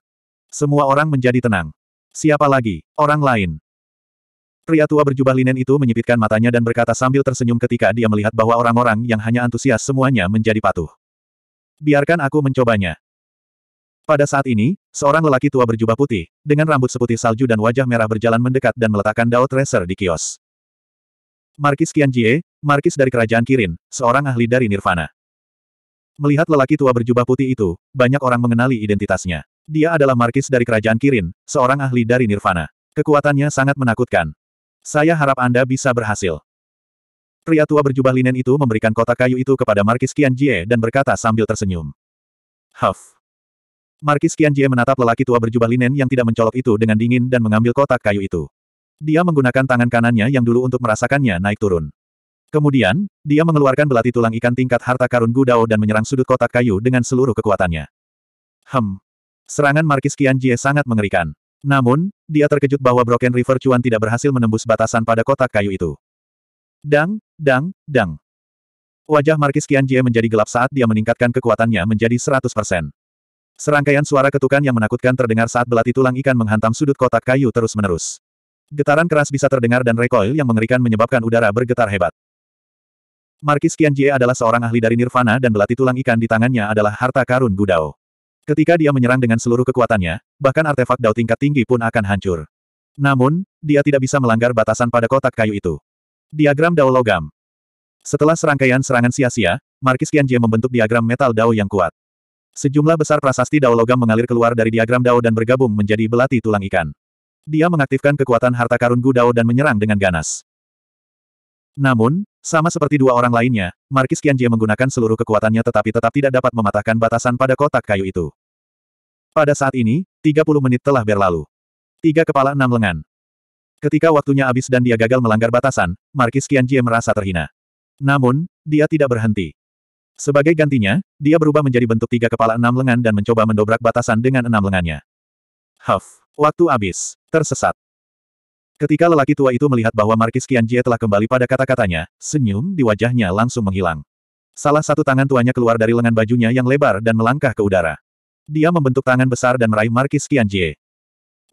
Semua orang menjadi tenang. Siapa lagi? Orang lain. Pria tua berjubah linen itu menyipitkan matanya dan berkata sambil tersenyum ketika dia melihat bahwa orang-orang yang hanya antusias semuanya menjadi patuh. Biarkan aku mencobanya. Pada saat ini, seorang lelaki tua berjubah putih, dengan rambut seputih salju dan wajah merah berjalan mendekat dan meletakkan Dao Tracer di kios. Markis Qianjie, Markis dari Kerajaan Kirin, seorang ahli dari Nirvana. Melihat lelaki tua berjubah putih itu, banyak orang mengenali identitasnya. Dia adalah Markis dari Kerajaan Kirin, seorang ahli dari Nirvana. Kekuatannya sangat menakutkan. Saya harap Anda bisa berhasil. Pria tua berjubah linen itu memberikan kotak kayu itu kepada Markis Qianjie dan berkata sambil tersenyum. Huff. Markis Qianjie menatap lelaki tua berjubah linen yang tidak mencolok itu dengan dingin dan mengambil kotak kayu itu. Dia menggunakan tangan kanannya yang dulu untuk merasakannya naik turun. Kemudian, dia mengeluarkan belati tulang ikan tingkat harta karun Gudao dan menyerang sudut kotak kayu dengan seluruh kekuatannya. Hem. Serangan Markis Qian Jie sangat mengerikan. Namun, dia terkejut bahwa Broken River Chuan tidak berhasil menembus batasan pada kotak kayu itu. Dang, dang, dang. Wajah Markis Qian Jie menjadi gelap saat dia meningkatkan kekuatannya menjadi 100%. Serangkaian suara ketukan yang menakutkan terdengar saat belati tulang ikan menghantam sudut kotak kayu terus-menerus. Getaran keras bisa terdengar dan recoil yang mengerikan menyebabkan udara bergetar hebat. Markis Jie adalah seorang ahli dari Nirvana dan belati tulang ikan di tangannya adalah harta karun Gudao. Ketika dia menyerang dengan seluruh kekuatannya, bahkan artefak dao tingkat tinggi pun akan hancur. Namun, dia tidak bisa melanggar batasan pada kotak kayu itu. Diagram Dao Logam Setelah serangkaian serangan sia-sia, Markis Jie membentuk diagram metal Dao yang kuat. Sejumlah besar prasasti Dao Logam mengalir keluar dari diagram Dao dan bergabung menjadi belati tulang ikan. Dia mengaktifkan kekuatan harta karun Gudao dan menyerang dengan ganas. Namun, sama seperti dua orang lainnya, Markis Kianjie menggunakan seluruh kekuatannya tetapi tetap tidak dapat mematahkan batasan pada kotak kayu itu. Pada saat ini, 30 menit telah berlalu. Tiga kepala enam lengan. Ketika waktunya habis dan dia gagal melanggar batasan, Markis Kianjie merasa terhina. Namun, dia tidak berhenti. Sebagai gantinya, dia berubah menjadi bentuk tiga kepala enam lengan dan mencoba mendobrak batasan dengan enam lengannya. Huff, waktu habis. Tersesat. Ketika lelaki tua itu melihat bahwa Markis Qianjie telah kembali pada kata-katanya, senyum di wajahnya langsung menghilang. Salah satu tangan tuanya keluar dari lengan bajunya yang lebar dan melangkah ke udara. Dia membentuk tangan besar dan meraih Markis Qianjie.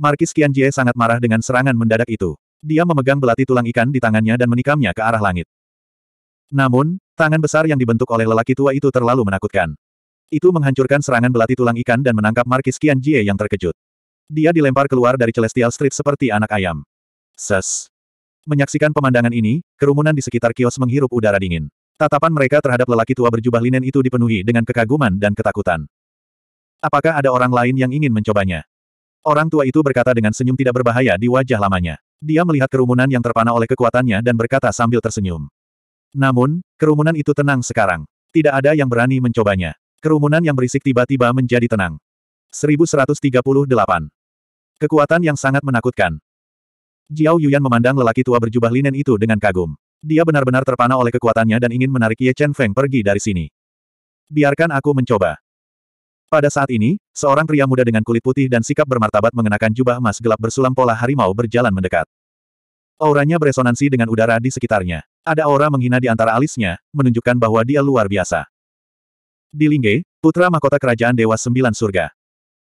Markis Qianjie sangat marah dengan serangan mendadak itu. Dia memegang belati tulang ikan di tangannya dan menikamnya ke arah langit. Namun, tangan besar yang dibentuk oleh lelaki tua itu terlalu menakutkan. Itu menghancurkan serangan belati tulang ikan dan menangkap Markis Qianjie yang terkejut. Dia dilempar keluar dari Celestial Strip seperti anak ayam. Ses. Menyaksikan pemandangan ini, kerumunan di sekitar kios menghirup udara dingin. Tatapan mereka terhadap lelaki tua berjubah linen itu dipenuhi dengan kekaguman dan ketakutan. Apakah ada orang lain yang ingin mencobanya? Orang tua itu berkata dengan senyum tidak berbahaya di wajah lamanya. Dia melihat kerumunan yang terpana oleh kekuatannya dan berkata sambil tersenyum. Namun, kerumunan itu tenang sekarang. Tidak ada yang berani mencobanya. Kerumunan yang berisik tiba-tiba menjadi tenang. 1138 Kekuatan yang sangat menakutkan. Jiao Yuyan memandang lelaki tua berjubah linen itu dengan kagum. Dia benar-benar terpana oleh kekuatannya dan ingin menarik Ye Chen Feng pergi dari sini. Biarkan aku mencoba. Pada saat ini, seorang pria muda dengan kulit putih dan sikap bermartabat mengenakan jubah emas gelap bersulam pola harimau berjalan mendekat. Auranya beresonansi dengan udara di sekitarnya. Ada aura menghina di antara alisnya, menunjukkan bahwa dia luar biasa. Di Lingge, putra mahkota kerajaan Dewa Sembilan Surga.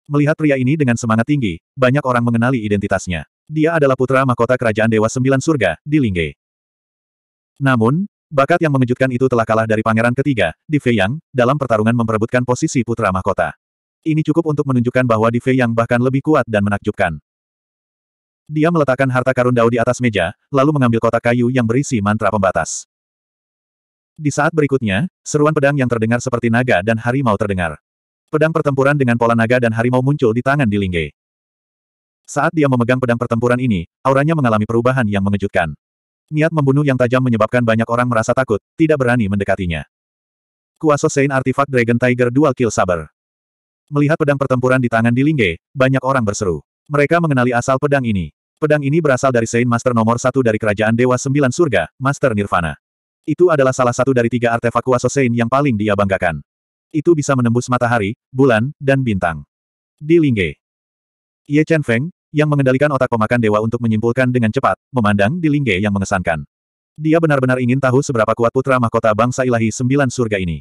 Melihat pria ini dengan semangat tinggi, banyak orang mengenali identitasnya. Dia adalah putra mahkota kerajaan Dewa Sembilan Surga, di Lingge. Namun, bakat yang mengejutkan itu telah kalah dari pangeran ketiga, Di Fei Yang, dalam pertarungan memperebutkan posisi putra mahkota. Ini cukup untuk menunjukkan bahwa Di Fei Yang bahkan lebih kuat dan menakjubkan. Dia meletakkan harta karun Dao di atas meja, lalu mengambil kotak kayu yang berisi mantra pembatas. Di saat berikutnya, seruan pedang yang terdengar seperti naga dan harimau terdengar. Pedang pertempuran dengan pola naga dan harimau muncul di tangan Dilingge. Saat dia memegang pedang pertempuran ini, auranya mengalami perubahan yang mengejutkan. Niat membunuh yang tajam menyebabkan banyak orang merasa takut, tidak berani mendekatinya. Kuasa Sein Artifak Dragon Tiger Dual Kill Saber. Melihat pedang pertempuran di tangan Dilingge, banyak orang berseru. Mereka mengenali asal pedang ini. Pedang ini berasal dari Sein Master nomor satu dari Kerajaan Dewa Sembilan Surga, Master Nirvana. Itu adalah salah satu dari tiga artefak kuasa Sein yang paling dia banggakan itu bisa menembus matahari, bulan, dan bintang. Di Lingge. Ye Chen Feng, yang mengendalikan otak pemakan dewa untuk menyimpulkan dengan cepat, memandang di Lingge yang mengesankan. Dia benar-benar ingin tahu seberapa kuat putra mahkota bangsa ilahi sembilan surga ini.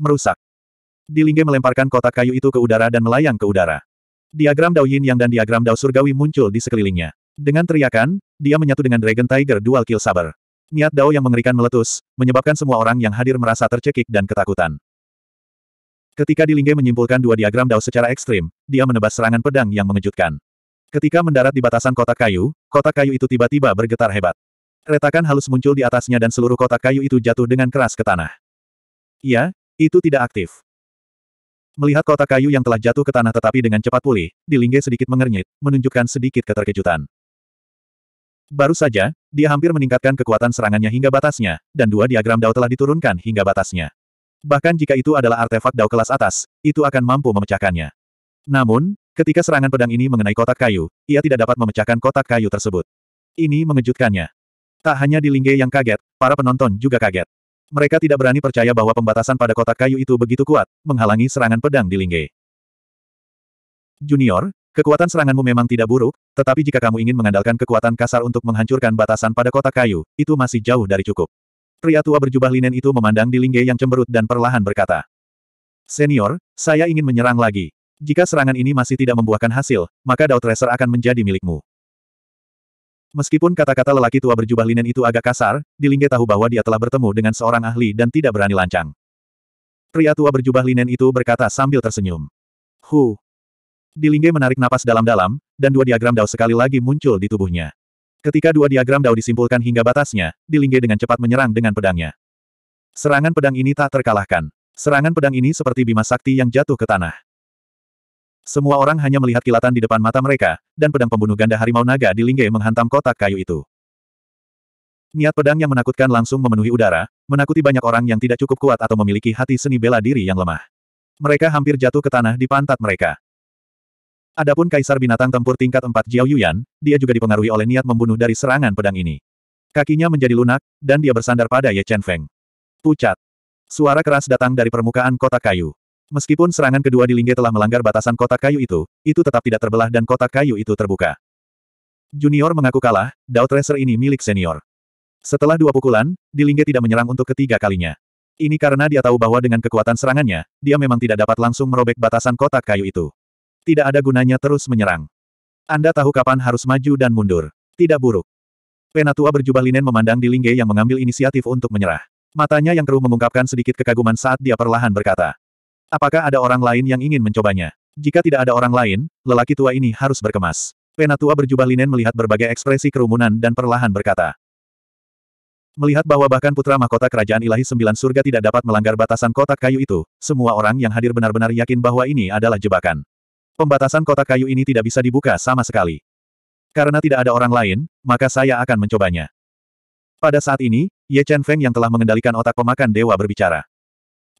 Merusak. Di Lingge melemparkan kotak kayu itu ke udara dan melayang ke udara. Diagram Dao Yin Yang dan diagram Dao Surgawi muncul di sekelilingnya. Dengan teriakan, dia menyatu dengan Dragon Tiger Dual Kill Saber. Niat Dao yang mengerikan meletus, menyebabkan semua orang yang hadir merasa tercekik dan ketakutan. Ketika Dilingge menyimpulkan dua diagram Dao secara ekstrim, dia menebas serangan pedang yang mengejutkan. Ketika mendarat di batasan kotak kayu, kotak kayu itu tiba-tiba bergetar hebat. Retakan halus muncul di atasnya dan seluruh kotak kayu itu jatuh dengan keras ke tanah. Iya, itu tidak aktif. Melihat kotak kayu yang telah jatuh ke tanah tetapi dengan cepat pulih, Dilingge sedikit mengernyit, menunjukkan sedikit keterkejutan. Baru saja, dia hampir meningkatkan kekuatan serangannya hingga batasnya, dan dua diagram Dao telah diturunkan hingga batasnya. Bahkan jika itu adalah artefak dao kelas atas, itu akan mampu memecahkannya. Namun, ketika serangan pedang ini mengenai kotak kayu, ia tidak dapat memecahkan kotak kayu tersebut. Ini mengejutkannya. Tak hanya di Lingge yang kaget, para penonton juga kaget. Mereka tidak berani percaya bahwa pembatasan pada kotak kayu itu begitu kuat, menghalangi serangan pedang di Lingge. Junior, Kekuatan seranganmu memang tidak buruk, tetapi jika kamu ingin mengandalkan kekuatan kasar untuk menghancurkan batasan pada kotak kayu, itu masih jauh dari cukup. Pria tua berjubah linen itu memandang di Lingge yang cemberut dan perlahan berkata. Senior, saya ingin menyerang lagi. Jika serangan ini masih tidak membuahkan hasil, maka Dao Tracer akan menjadi milikmu. Meskipun kata-kata lelaki tua berjubah linen itu agak kasar, Dilingge tahu bahwa dia telah bertemu dengan seorang ahli dan tidak berani lancang. Pria tua berjubah linen itu berkata sambil tersenyum. Hu. Dilingge menarik napas dalam-dalam, dan dua diagram Dao sekali lagi muncul di tubuhnya. Ketika dua diagram Dao disimpulkan hingga batasnya, Dilingge dengan cepat menyerang dengan pedangnya. Serangan pedang ini tak terkalahkan. Serangan pedang ini seperti bima sakti yang jatuh ke tanah. Semua orang hanya melihat kilatan di depan mata mereka, dan pedang pembunuh ganda harimau naga Dilingge menghantam kotak kayu itu. Niat pedang yang menakutkan langsung memenuhi udara, menakuti banyak orang yang tidak cukup kuat atau memiliki hati seni bela diri yang lemah. Mereka hampir jatuh ke tanah di pantat mereka. Adapun Kaisar Binatang Tempur tingkat 4 Jiao Yuyan, dia juga dipengaruhi oleh niat membunuh dari serangan pedang ini. Kakinya menjadi lunak, dan dia bersandar pada Ye Chen Feng. Pucat. Suara keras datang dari permukaan kotak kayu. Meskipun serangan kedua di Lingge telah melanggar batasan kotak kayu itu, itu tetap tidak terbelah dan kotak kayu itu terbuka. Junior mengaku kalah, Dao Tracer ini milik senior. Setelah dua pukulan, di Dilingge tidak menyerang untuk ketiga kalinya. Ini karena dia tahu bahwa dengan kekuatan serangannya, dia memang tidak dapat langsung merobek batasan kotak kayu itu. Tidak ada gunanya terus menyerang. Anda tahu kapan harus maju dan mundur. Tidak buruk. Penatua berjubah linen memandang di Lingge yang mengambil inisiatif untuk menyerah. Matanya yang keruh mengungkapkan sedikit kekaguman saat dia perlahan berkata. Apakah ada orang lain yang ingin mencobanya? Jika tidak ada orang lain, lelaki tua ini harus berkemas. Penatua berjubah linen melihat berbagai ekspresi kerumunan dan perlahan berkata. Melihat bahwa bahkan putra mahkota kerajaan ilahi sembilan surga tidak dapat melanggar batasan kotak kayu itu, semua orang yang hadir benar-benar yakin bahwa ini adalah jebakan. Pembatasan kota kayu ini tidak bisa dibuka sama sekali. Karena tidak ada orang lain, maka saya akan mencobanya. Pada saat ini, Ye Chen Feng yang telah mengendalikan otak pemakan dewa berbicara.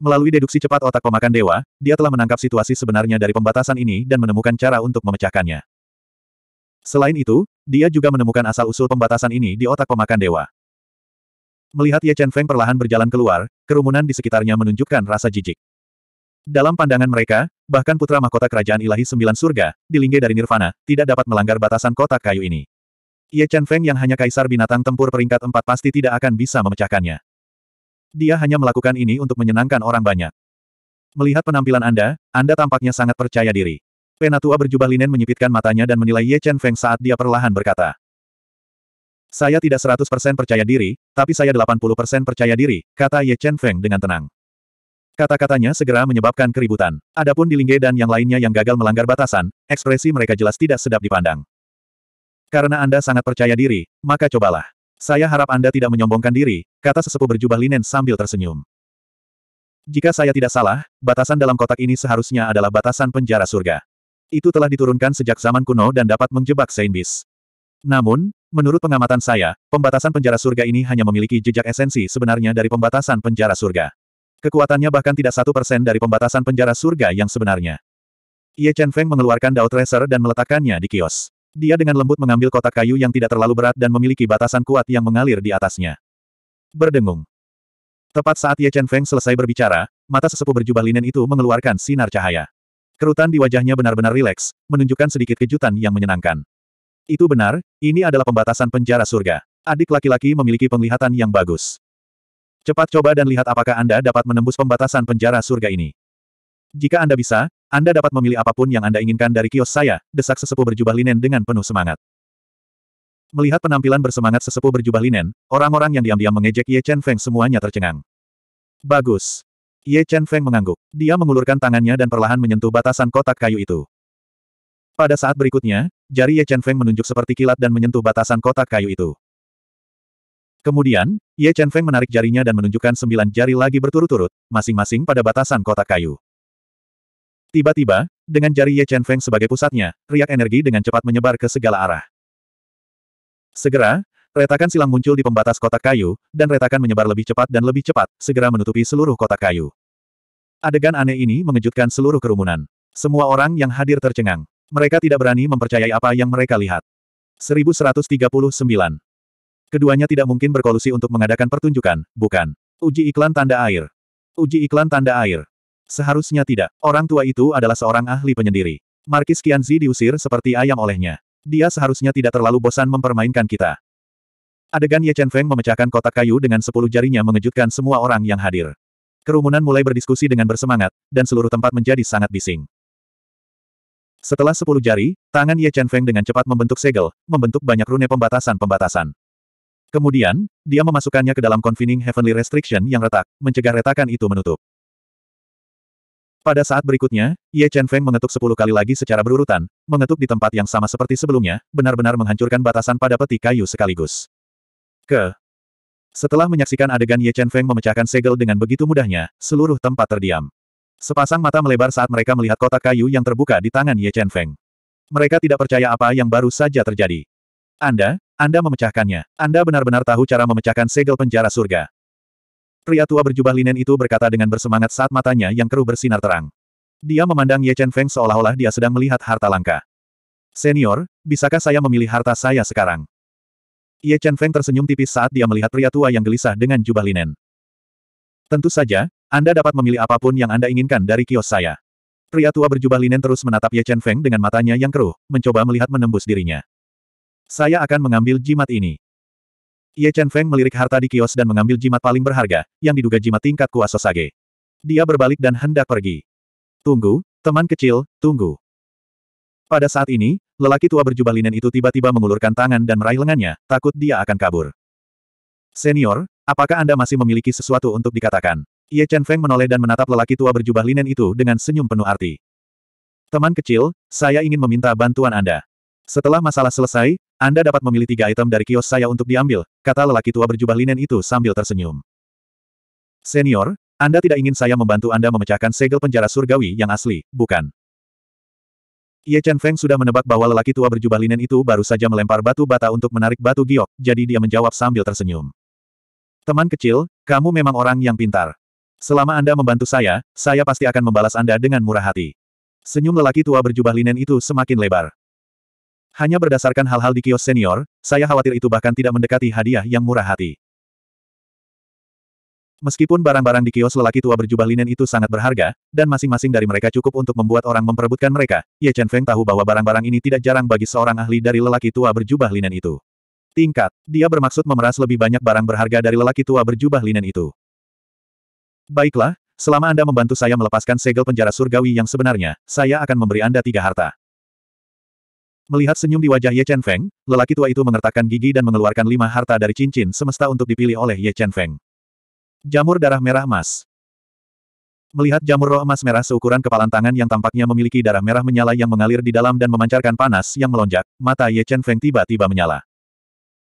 Melalui deduksi cepat otak pemakan dewa, dia telah menangkap situasi sebenarnya dari pembatasan ini dan menemukan cara untuk memecahkannya. Selain itu, dia juga menemukan asal-usul pembatasan ini di otak pemakan dewa. Melihat Ye Chen Feng perlahan berjalan keluar, kerumunan di sekitarnya menunjukkan rasa jijik. Dalam pandangan mereka, bahkan putra mahkota kerajaan ilahi sembilan surga, dilingge dari nirvana, tidak dapat melanggar batasan kotak kayu ini. Ye Chen Feng yang hanya kaisar binatang tempur peringkat empat pasti tidak akan bisa memecahkannya. Dia hanya melakukan ini untuk menyenangkan orang banyak. Melihat penampilan Anda, Anda tampaknya sangat percaya diri. Penatua berjubah linen menyipitkan matanya dan menilai Ye Chen Feng saat dia perlahan berkata. Saya tidak 100% percaya diri, tapi saya 80% percaya diri, kata Ye Chen Feng dengan tenang. Kata-katanya segera menyebabkan keributan. Adapun di Lingge dan yang lainnya yang gagal melanggar batasan, ekspresi mereka jelas tidak sedap dipandang. Karena Anda sangat percaya diri, maka cobalah. Saya harap Anda tidak menyombongkan diri, kata sesepuh berjubah linen sambil tersenyum. Jika saya tidak salah, batasan dalam kotak ini seharusnya adalah batasan penjara surga. Itu telah diturunkan sejak zaman kuno dan dapat menjebak Saint Beast. Namun, menurut pengamatan saya, pembatasan penjara surga ini hanya memiliki jejak esensi sebenarnya dari pembatasan penjara surga. Kekuatannya bahkan tidak satu persen dari pembatasan penjara surga yang sebenarnya. Ye Chen Feng mengeluarkan Dao Tracer dan meletakkannya di kios. Dia dengan lembut mengambil kotak kayu yang tidak terlalu berat dan memiliki batasan kuat yang mengalir di atasnya. Berdengung. Tepat saat Ye Chen Feng selesai berbicara, mata sesepuh berjubah linen itu mengeluarkan sinar cahaya. Kerutan di wajahnya benar-benar rileks, menunjukkan sedikit kejutan yang menyenangkan. Itu benar, ini adalah pembatasan penjara surga. Adik laki-laki memiliki penglihatan yang bagus. Cepat coba dan lihat apakah Anda dapat menembus pembatasan penjara surga ini. Jika Anda bisa, Anda dapat memilih apapun yang Anda inginkan dari kios saya, desak sesepuh berjubah linen dengan penuh semangat. Melihat penampilan bersemangat sesepuh berjubah linen, orang-orang yang diam-diam mengejek Ye Chen Feng semuanya tercengang. Bagus. Ye Chen Feng mengangguk. Dia mengulurkan tangannya dan perlahan menyentuh batasan kotak kayu itu. Pada saat berikutnya, jari Ye Chen Feng menunjuk seperti kilat dan menyentuh batasan kotak kayu itu. Kemudian, Ye Chen Feng menarik jarinya dan menunjukkan sembilan jari lagi berturut-turut, masing-masing pada batasan kotak kayu. Tiba-tiba, dengan jari Ye Chen Feng sebagai pusatnya, riak energi dengan cepat menyebar ke segala arah. Segera, retakan silang muncul di pembatas kotak kayu, dan retakan menyebar lebih cepat dan lebih cepat, segera menutupi seluruh kotak kayu. Adegan aneh ini mengejutkan seluruh kerumunan. Semua orang yang hadir tercengang. Mereka tidak berani mempercayai apa yang mereka lihat. 1139 Keduanya tidak mungkin berkolusi untuk mengadakan pertunjukan, bukan? Uji iklan tanda air. Uji iklan tanda air. Seharusnya tidak. Orang tua itu adalah seorang ahli penyendiri. Markis Qianzi diusir seperti ayam olehnya. Dia seharusnya tidak terlalu bosan mempermainkan kita. Adegan Ye Chen Feng memecahkan kotak kayu dengan sepuluh jarinya mengejutkan semua orang yang hadir. Kerumunan mulai berdiskusi dengan bersemangat, dan seluruh tempat menjadi sangat bising. Setelah sepuluh jari, tangan Ye Chen Feng dengan cepat membentuk segel, membentuk banyak rune pembatasan-pembatasan. Kemudian, dia memasukkannya ke dalam Convening Heavenly Restriction yang retak, mencegah retakan itu menutup. Pada saat berikutnya, Ye Chen Feng mengetuk sepuluh kali lagi secara berurutan, mengetuk di tempat yang sama seperti sebelumnya, benar-benar menghancurkan batasan pada peti kayu sekaligus. Ke. Setelah menyaksikan adegan Ye Chen Feng memecahkan segel dengan begitu mudahnya, seluruh tempat terdiam. Sepasang mata melebar saat mereka melihat kotak kayu yang terbuka di tangan Ye Chen Feng. Mereka tidak percaya apa yang baru saja terjadi. Anda, Anda memecahkannya. Anda benar-benar tahu cara memecahkan segel penjara surga. Pria tua berjubah linen itu berkata dengan bersemangat saat matanya yang keruh bersinar terang. Dia memandang Ye Chen Feng seolah-olah dia sedang melihat harta langka. Senior, bisakah saya memilih harta saya sekarang? Ye Chen Feng tersenyum tipis saat dia melihat pria tua yang gelisah dengan jubah linen. Tentu saja, Anda dapat memilih apapun yang Anda inginkan dari kios saya. Pria tua berjubah linen terus menatap Ye Chen Feng dengan matanya yang keruh, mencoba melihat menembus dirinya. Saya akan mengambil jimat ini. Ye Chen Feng melirik harta di kios dan mengambil jimat paling berharga, yang diduga jimat tingkat kuasa sage. Dia berbalik dan hendak pergi. Tunggu, teman kecil, tunggu. Pada saat ini, lelaki tua berjubah linen itu tiba-tiba mengulurkan tangan dan meraih lengannya, takut dia akan kabur. Senior, apakah Anda masih memiliki sesuatu untuk dikatakan? Ye Chen Feng menoleh dan menatap lelaki tua berjubah linen itu dengan senyum penuh arti. Teman kecil, saya ingin meminta bantuan Anda. Setelah masalah selesai, Anda dapat memilih tiga item dari kios saya untuk diambil, kata lelaki tua berjubah linen itu sambil tersenyum. Senior, Anda tidak ingin saya membantu Anda memecahkan segel penjara surgawi yang asli, bukan? Ye Chen Feng sudah menebak bahwa lelaki tua berjubah linen itu baru saja melempar batu bata untuk menarik batu giok, jadi dia menjawab sambil tersenyum. Teman kecil, kamu memang orang yang pintar. Selama Anda membantu saya, saya pasti akan membalas Anda dengan murah hati. Senyum lelaki tua berjubah linen itu semakin lebar. Hanya berdasarkan hal-hal di kios senior, saya khawatir itu bahkan tidak mendekati hadiah yang murah hati. Meskipun barang-barang di kios lelaki tua berjubah linen itu sangat berharga, dan masing-masing dari mereka cukup untuk membuat orang memperebutkan mereka, Ye Chen Feng tahu bahwa barang-barang ini tidak jarang bagi seorang ahli dari lelaki tua berjubah linen itu. Tingkat, dia bermaksud memeras lebih banyak barang berharga dari lelaki tua berjubah linen itu. Baiklah, selama Anda membantu saya melepaskan segel penjara surgawi yang sebenarnya, saya akan memberi Anda tiga harta. Melihat senyum di wajah Ye Chen Feng, lelaki tua itu mengertakkan gigi dan mengeluarkan lima harta dari cincin semesta untuk dipilih oleh Ye Chen Feng. Jamur darah merah emas. Melihat jamur roh emas merah seukuran kepalan tangan yang tampaknya memiliki darah merah menyala yang mengalir di dalam dan memancarkan panas yang melonjak, mata Ye Chen Feng tiba-tiba menyala.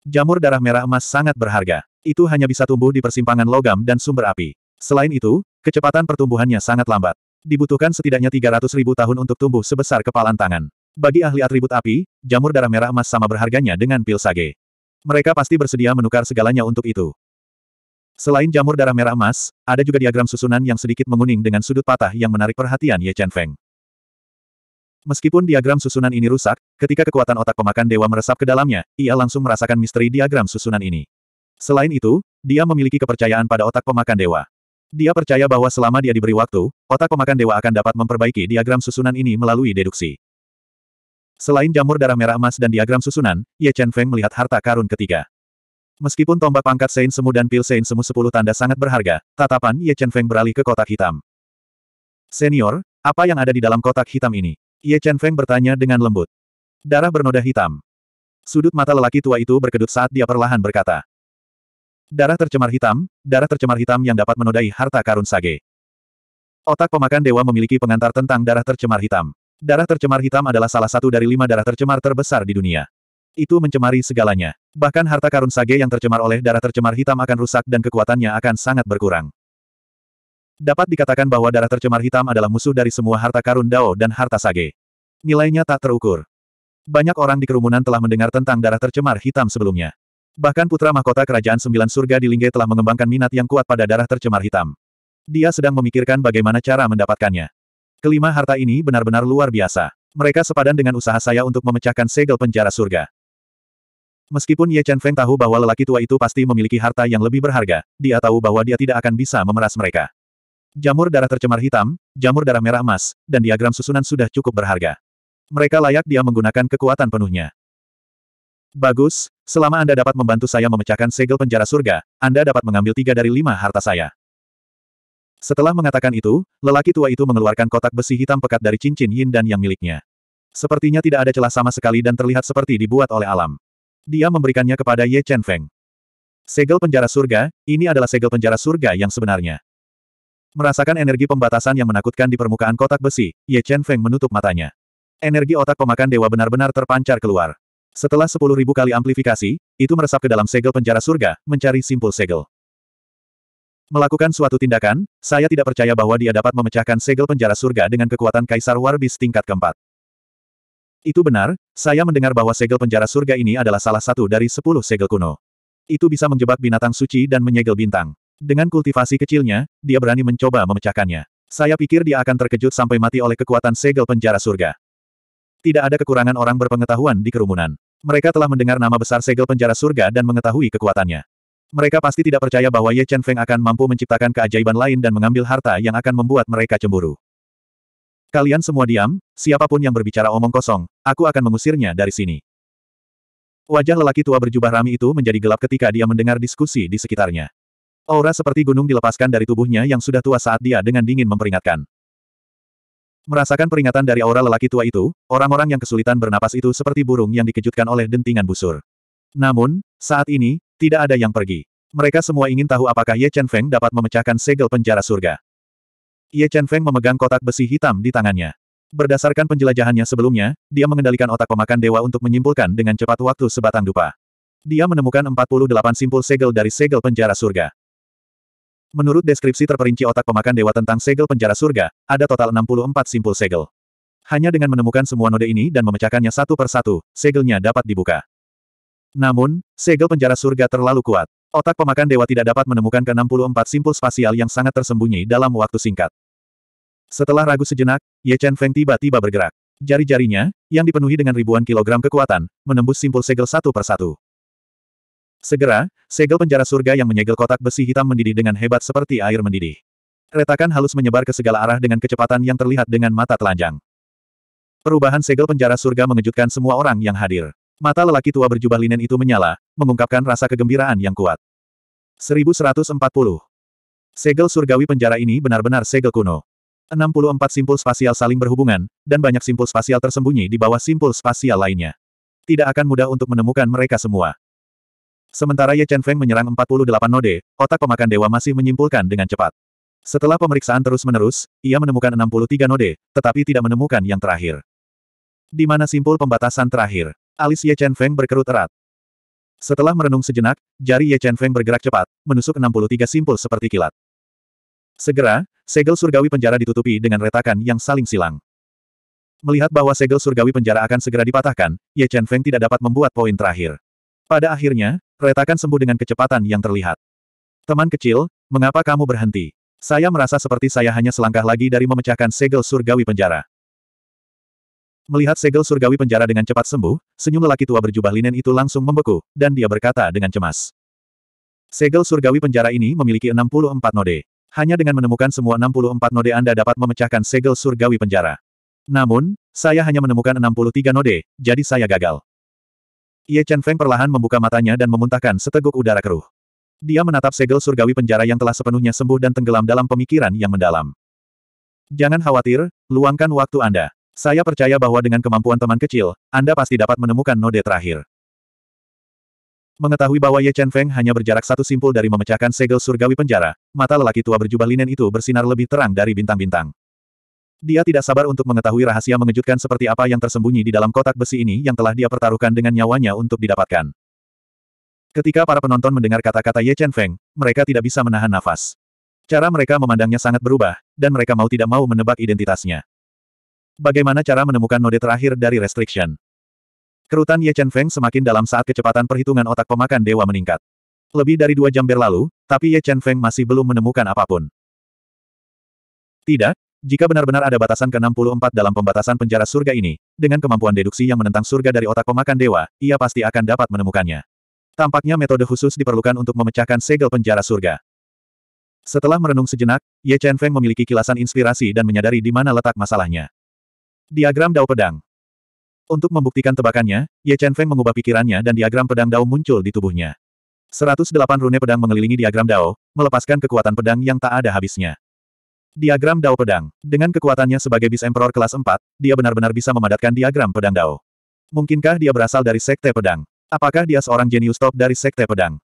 Jamur darah merah emas sangat berharga. Itu hanya bisa tumbuh di persimpangan logam dan sumber api. Selain itu, kecepatan pertumbuhannya sangat lambat. Dibutuhkan setidaknya 300 ribu tahun untuk tumbuh sebesar kepalan tangan. Bagi ahli atribut api, jamur darah merah emas sama berharganya dengan pil sage. Mereka pasti bersedia menukar segalanya untuk itu. Selain jamur darah merah emas, ada juga diagram susunan yang sedikit menguning dengan sudut patah yang menarik perhatian Ye Chen Feng. Meskipun diagram susunan ini rusak, ketika kekuatan otak pemakan dewa meresap ke dalamnya, ia langsung merasakan misteri diagram susunan ini. Selain itu, dia memiliki kepercayaan pada otak pemakan dewa. Dia percaya bahwa selama dia diberi waktu, otak pemakan dewa akan dapat memperbaiki diagram susunan ini melalui deduksi. Selain jamur darah merah emas dan diagram susunan, Ye Chen Feng melihat harta karun ketiga. Meskipun tombak pangkat Sein Semu dan pil Sein Semu sepuluh tanda sangat berharga, tatapan Ye Chen Feng beralih ke kotak hitam. Senior, apa yang ada di dalam kotak hitam ini? Ye Chen Feng bertanya dengan lembut. Darah bernoda hitam. Sudut mata lelaki tua itu berkedut saat dia perlahan berkata. Darah tercemar hitam, darah tercemar hitam yang dapat menodai harta karun sage. Otak pemakan dewa memiliki pengantar tentang darah tercemar hitam. Darah tercemar hitam adalah salah satu dari lima darah tercemar terbesar di dunia. Itu mencemari segalanya. Bahkan harta karun sage yang tercemar oleh darah tercemar hitam akan rusak dan kekuatannya akan sangat berkurang. Dapat dikatakan bahwa darah tercemar hitam adalah musuh dari semua harta karun Dao dan harta sage. Nilainya tak terukur. Banyak orang di kerumunan telah mendengar tentang darah tercemar hitam sebelumnya. Bahkan putra mahkota kerajaan sembilan surga di Lingge telah mengembangkan minat yang kuat pada darah tercemar hitam. Dia sedang memikirkan bagaimana cara mendapatkannya. Kelima harta ini benar-benar luar biasa. Mereka sepadan dengan usaha saya untuk memecahkan segel penjara surga. Meskipun Ye Chen Feng tahu bahwa lelaki tua itu pasti memiliki harta yang lebih berharga, dia tahu bahwa dia tidak akan bisa memeras mereka. Jamur darah tercemar hitam, jamur darah merah emas, dan diagram susunan sudah cukup berharga. Mereka layak dia menggunakan kekuatan penuhnya. Bagus, selama Anda dapat membantu saya memecahkan segel penjara surga, Anda dapat mengambil tiga dari lima harta saya. Setelah mengatakan itu, lelaki tua itu mengeluarkan kotak besi hitam pekat dari cincin yin dan yang miliknya. Sepertinya tidak ada celah sama sekali dan terlihat seperti dibuat oleh alam. Dia memberikannya kepada Ye Chen Feng. Segel penjara surga, ini adalah segel penjara surga yang sebenarnya. Merasakan energi pembatasan yang menakutkan di permukaan kotak besi, Ye Chen Feng menutup matanya. Energi otak pemakan dewa benar-benar terpancar keluar. Setelah sepuluh ribu kali amplifikasi, itu meresap ke dalam segel penjara surga, mencari simpul segel. Melakukan suatu tindakan, saya tidak percaya bahwa dia dapat memecahkan segel penjara surga dengan kekuatan Kaisar Warbis tingkat keempat. Itu benar, saya mendengar bahwa segel penjara surga ini adalah salah satu dari sepuluh segel kuno. Itu bisa menjebak binatang suci dan menyegel bintang. Dengan kultivasi kecilnya, dia berani mencoba memecahkannya. Saya pikir dia akan terkejut sampai mati oleh kekuatan segel penjara surga. Tidak ada kekurangan orang berpengetahuan di kerumunan. Mereka telah mendengar nama besar segel penjara surga dan mengetahui kekuatannya. Mereka pasti tidak percaya bahwa Ye Chen Feng akan mampu menciptakan keajaiban lain dan mengambil harta yang akan membuat mereka cemburu. Kalian semua diam, siapapun yang berbicara omong kosong, aku akan mengusirnya dari sini. Wajah lelaki tua berjubah rami itu menjadi gelap ketika dia mendengar diskusi di sekitarnya. Aura seperti gunung dilepaskan dari tubuhnya yang sudah tua saat dia dengan dingin memperingatkan. Merasakan peringatan dari aura lelaki tua itu, orang-orang yang kesulitan bernapas itu seperti burung yang dikejutkan oleh dentingan busur. Namun, saat ini, tidak ada yang pergi. Mereka semua ingin tahu apakah Ye Chen Feng dapat memecahkan segel penjara surga. Ye Chen Feng memegang kotak besi hitam di tangannya. Berdasarkan penjelajahannya sebelumnya, dia mengendalikan otak pemakan dewa untuk menyimpulkan dengan cepat waktu sebatang dupa. Dia menemukan 48 simpul segel dari segel penjara surga. Menurut deskripsi terperinci otak pemakan dewa tentang segel penjara surga, ada total 64 simpul segel. Hanya dengan menemukan semua node ini dan memecahkannya satu persatu, segelnya dapat dibuka. Namun, segel penjara surga terlalu kuat. Otak pemakan dewa tidak dapat menemukan ke-64 simpul spasial yang sangat tersembunyi dalam waktu singkat. Setelah ragu sejenak, Ye Chen Feng tiba-tiba bergerak. Jari-jarinya, yang dipenuhi dengan ribuan kilogram kekuatan, menembus simpul segel satu persatu. Segera, segel penjara surga yang menyegel kotak besi hitam mendidih dengan hebat seperti air mendidih. Retakan halus menyebar ke segala arah dengan kecepatan yang terlihat dengan mata telanjang. Perubahan segel penjara surga mengejutkan semua orang yang hadir. Mata lelaki tua berjubah linen itu menyala, mengungkapkan rasa kegembiraan yang kuat. 1140. Segel surgawi penjara ini benar-benar segel kuno. 64 simpul spasial saling berhubungan, dan banyak simpul spasial tersembunyi di bawah simpul spasial lainnya. Tidak akan mudah untuk menemukan mereka semua. Sementara Ye Chen Feng menyerang 48 node, otak pemakan dewa masih menyimpulkan dengan cepat. Setelah pemeriksaan terus-menerus, ia menemukan 63 node, tetapi tidak menemukan yang terakhir. Di mana simpul pembatasan terakhir? Alis Ye Chen Feng berkerut erat. Setelah merenung sejenak, jari Ye Chen Feng bergerak cepat, menusuk 63 simpul seperti kilat. Segera, segel surgawi penjara ditutupi dengan retakan yang saling silang. Melihat bahwa segel surgawi penjara akan segera dipatahkan, Ye Chen Feng tidak dapat membuat poin terakhir. Pada akhirnya, retakan sembuh dengan kecepatan yang terlihat. Teman kecil, mengapa kamu berhenti? Saya merasa seperti saya hanya selangkah lagi dari memecahkan segel surgawi penjara. Melihat segel surgawi penjara dengan cepat sembuh, senyum lelaki tua berjubah linen itu langsung membeku, dan dia berkata dengan cemas. Segel surgawi penjara ini memiliki 64 node. Hanya dengan menemukan semua 64 node Anda dapat memecahkan segel surgawi penjara. Namun, saya hanya menemukan 63 node, jadi saya gagal. Ye Chen Feng perlahan membuka matanya dan memuntahkan seteguk udara keruh. Dia menatap segel surgawi penjara yang telah sepenuhnya sembuh dan tenggelam dalam pemikiran yang mendalam. Jangan khawatir, luangkan waktu Anda. Saya percaya bahwa dengan kemampuan teman kecil, Anda pasti dapat menemukan node terakhir. Mengetahui bahwa Ye Chen Feng hanya berjarak satu simpul dari memecahkan segel surgawi penjara, mata lelaki tua berjubah linen itu bersinar lebih terang dari bintang-bintang. Dia tidak sabar untuk mengetahui rahasia mengejutkan seperti apa yang tersembunyi di dalam kotak besi ini yang telah dia pertaruhkan dengan nyawanya untuk didapatkan. Ketika para penonton mendengar kata-kata Ye Chen Feng, mereka tidak bisa menahan nafas. Cara mereka memandangnya sangat berubah, dan mereka mau tidak mau menebak identitasnya. Bagaimana cara menemukan node terakhir dari restriction? Kerutan Ye Chen Feng semakin dalam saat kecepatan perhitungan otak pemakan dewa meningkat. Lebih dari dua jam berlalu, tapi Ye Chen Feng masih belum menemukan apapun. Tidak, jika benar-benar ada batasan ke-64 dalam pembatasan penjara surga ini, dengan kemampuan deduksi yang menentang surga dari otak pemakan dewa, ia pasti akan dapat menemukannya. Tampaknya metode khusus diperlukan untuk memecahkan segel penjara surga. Setelah merenung sejenak, Ye Chen Feng memiliki kilasan inspirasi dan menyadari di mana letak masalahnya. Diagram Dao Pedang Untuk membuktikan tebakannya, Ye Chen Feng mengubah pikirannya dan diagram pedang Dao muncul di tubuhnya. 108 rune pedang mengelilingi diagram Dao, melepaskan kekuatan pedang yang tak ada habisnya. Diagram Dao Pedang Dengan kekuatannya sebagai bis Emperor kelas 4, dia benar-benar bisa memadatkan diagram pedang Dao. Mungkinkah dia berasal dari Sekte Pedang? Apakah dia seorang jenius top dari Sekte Pedang?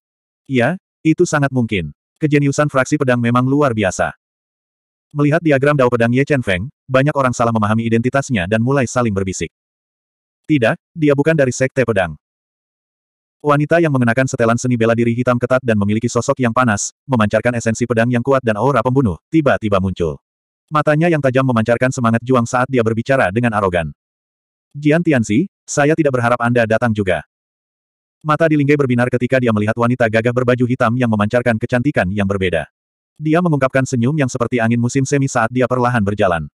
Iya, itu sangat mungkin. Kejeniusan fraksi pedang memang luar biasa. Melihat diagram Dao Pedang Ye Chen Feng, banyak orang salah memahami identitasnya dan mulai saling berbisik. Tidak, dia bukan dari Sekte Pedang. Wanita yang mengenakan setelan seni bela diri hitam ketat dan memiliki sosok yang panas, memancarkan esensi pedang yang kuat dan aura pembunuh, tiba-tiba muncul. Matanya yang tajam memancarkan semangat juang saat dia berbicara dengan arogan. Jian Tianzi, saya tidak berharap Anda datang juga. Mata di Lingge berbinar ketika dia melihat wanita gagah berbaju hitam yang memancarkan kecantikan yang berbeda. Dia mengungkapkan senyum yang seperti angin musim semi saat dia perlahan berjalan.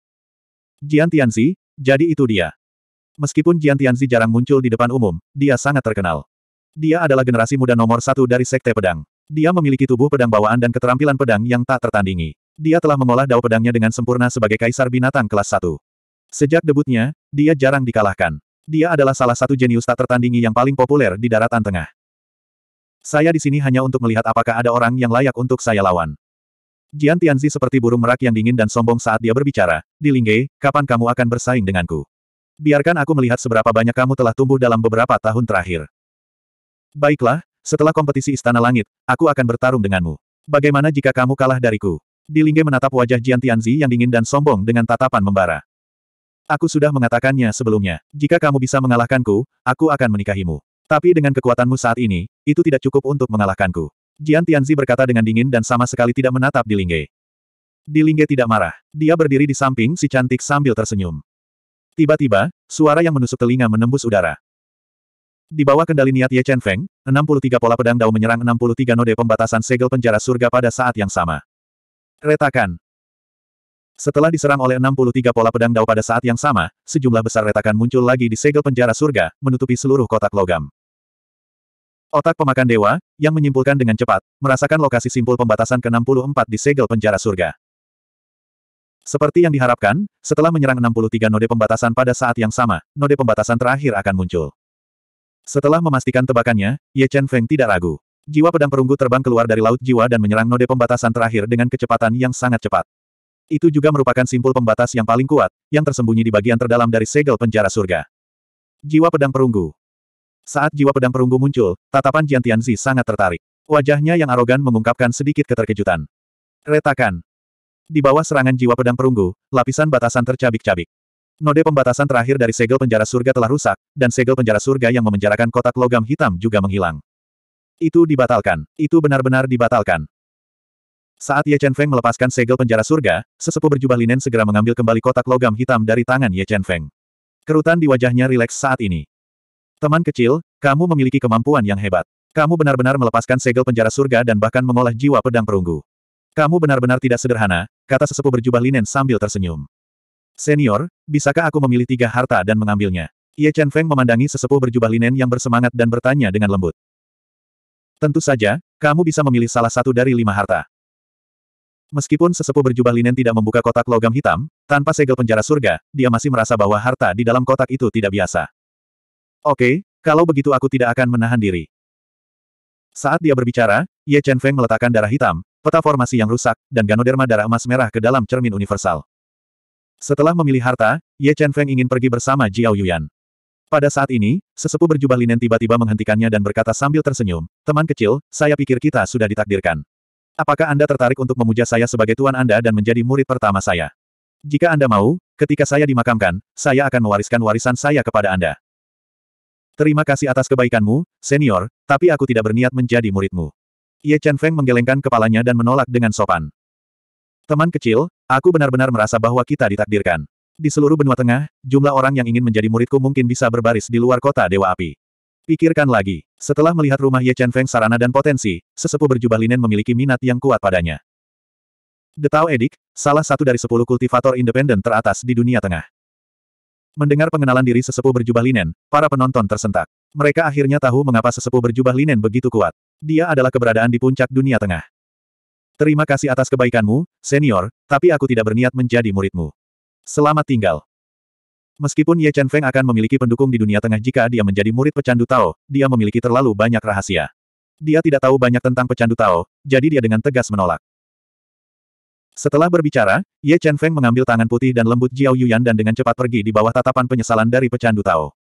Jian Tianzi, jadi itu dia. Meskipun Jian Tianzi jarang muncul di depan umum, dia sangat terkenal. Dia adalah generasi muda nomor satu dari Sekte Pedang. Dia memiliki tubuh pedang bawaan dan keterampilan pedang yang tak tertandingi. Dia telah mengolah dao pedangnya dengan sempurna sebagai kaisar binatang kelas satu. Sejak debutnya, dia jarang dikalahkan. Dia adalah salah satu jenius tak tertandingi yang paling populer di daratan tengah. Saya di sini hanya untuk melihat apakah ada orang yang layak untuk saya lawan. Jian Tianzi seperti burung merak yang dingin dan sombong saat dia berbicara, Di Lingge, kapan kamu akan bersaing denganku? Biarkan aku melihat seberapa banyak kamu telah tumbuh dalam beberapa tahun terakhir. Baiklah, setelah kompetisi Istana Langit, aku akan bertarung denganmu. Bagaimana jika kamu kalah dariku? Di Lingge menatap wajah Jian Tianzi yang dingin dan sombong dengan tatapan membara. Aku sudah mengatakannya sebelumnya, jika kamu bisa mengalahkanku, aku akan menikahimu. Tapi dengan kekuatanmu saat ini, itu tidak cukup untuk mengalahkanku. Jian Tianzi berkata dengan dingin dan sama sekali tidak menatap di Lingge. Di Lingge tidak marah. Dia berdiri di samping si cantik sambil tersenyum. Tiba-tiba, suara yang menusuk telinga menembus udara. Di bawah kendali niat Ye Chen Feng, 63 pola pedang Dao menyerang 63 node pembatasan segel penjara surga pada saat yang sama. Retakan. Setelah diserang oleh 63 pola pedang Dao pada saat yang sama, sejumlah besar retakan muncul lagi di segel penjara surga, menutupi seluruh kotak logam. Otak pemakan dewa, yang menyimpulkan dengan cepat, merasakan lokasi simpul pembatasan ke-64 di segel penjara surga. Seperti yang diharapkan, setelah menyerang 63 node pembatasan pada saat yang sama, node pembatasan terakhir akan muncul. Setelah memastikan tebakannya, Ye Chen Feng tidak ragu. Jiwa pedang perunggu terbang keluar dari laut jiwa dan menyerang node pembatasan terakhir dengan kecepatan yang sangat cepat. Itu juga merupakan simpul pembatas yang paling kuat, yang tersembunyi di bagian terdalam dari segel penjara surga. Jiwa pedang perunggu. Saat jiwa pedang perunggu muncul, tatapan Jian Tianzi sangat tertarik. Wajahnya yang arogan mengungkapkan sedikit keterkejutan. Retakan. Di bawah serangan jiwa pedang perunggu, lapisan batasan tercabik-cabik. Node pembatasan terakhir dari segel penjara surga telah rusak, dan segel penjara surga yang memenjarakan kotak logam hitam juga menghilang. Itu dibatalkan. Itu benar-benar dibatalkan. Saat Ye Chen Feng melepaskan segel penjara surga, sesepuh berjubah linen segera mengambil kembali kotak logam hitam dari tangan Ye Chen Feng. Kerutan di wajahnya rileks saat ini. Teman kecil, kamu memiliki kemampuan yang hebat. Kamu benar-benar melepaskan segel penjara surga dan bahkan mengolah jiwa pedang perunggu. Kamu benar-benar tidak sederhana, kata sesepuh berjubah linen sambil tersenyum. Senior, bisakah aku memilih tiga harta dan mengambilnya? Ye Chen Feng memandangi sesepuh berjubah linen yang bersemangat dan bertanya dengan lembut. Tentu saja, kamu bisa memilih salah satu dari lima harta. Meskipun sesepuh berjubah linen tidak membuka kotak logam hitam, tanpa segel penjara surga, dia masih merasa bahwa harta di dalam kotak itu tidak biasa. Oke, kalau begitu aku tidak akan menahan diri. Saat dia berbicara, Ye Chen Feng meletakkan darah hitam, peta formasi yang rusak, dan ganoderma darah emas merah ke dalam cermin universal. Setelah memilih harta, Ye Chen Feng ingin pergi bersama Jiao Yuan. Pada saat ini, sesepuh berjubah linen tiba-tiba menghentikannya dan berkata sambil tersenyum, Teman kecil, saya pikir kita sudah ditakdirkan. Apakah Anda tertarik untuk memuja saya sebagai tuan Anda dan menjadi murid pertama saya? Jika Anda mau, ketika saya dimakamkan, saya akan mewariskan warisan saya kepada Anda. Terima kasih atas kebaikanmu, senior, tapi aku tidak berniat menjadi muridmu. Ye Chen Feng menggelengkan kepalanya dan menolak dengan sopan. Teman kecil, aku benar-benar merasa bahwa kita ditakdirkan. Di seluruh benua tengah, jumlah orang yang ingin menjadi muridku mungkin bisa berbaris di luar kota Dewa Api. Pikirkan lagi, setelah melihat rumah Ye Chen Feng sarana dan potensi, sesepuh berjubah linen memiliki minat yang kuat padanya. Detao Edik, salah satu dari sepuluh kultivator independen teratas di dunia tengah. Mendengar pengenalan diri sesepuh berjubah linen, para penonton tersentak. Mereka akhirnya tahu mengapa sesepuh berjubah linen begitu kuat. Dia adalah keberadaan di puncak dunia tengah. Terima kasih atas kebaikanmu, senior, tapi aku tidak berniat menjadi muridmu. Selamat tinggal. Meskipun Ye Chen Feng akan memiliki pendukung di dunia tengah jika dia menjadi murid pecandu Tao, dia memiliki terlalu banyak rahasia. Dia tidak tahu banyak tentang pecandu Tao, jadi dia dengan tegas menolak. Setelah berbicara, Ye Chen Feng mengambil tangan putih dan lembut Jiao Yuyan dan dengan cepat pergi di bawah tatapan penyesalan dari pecandu Tao.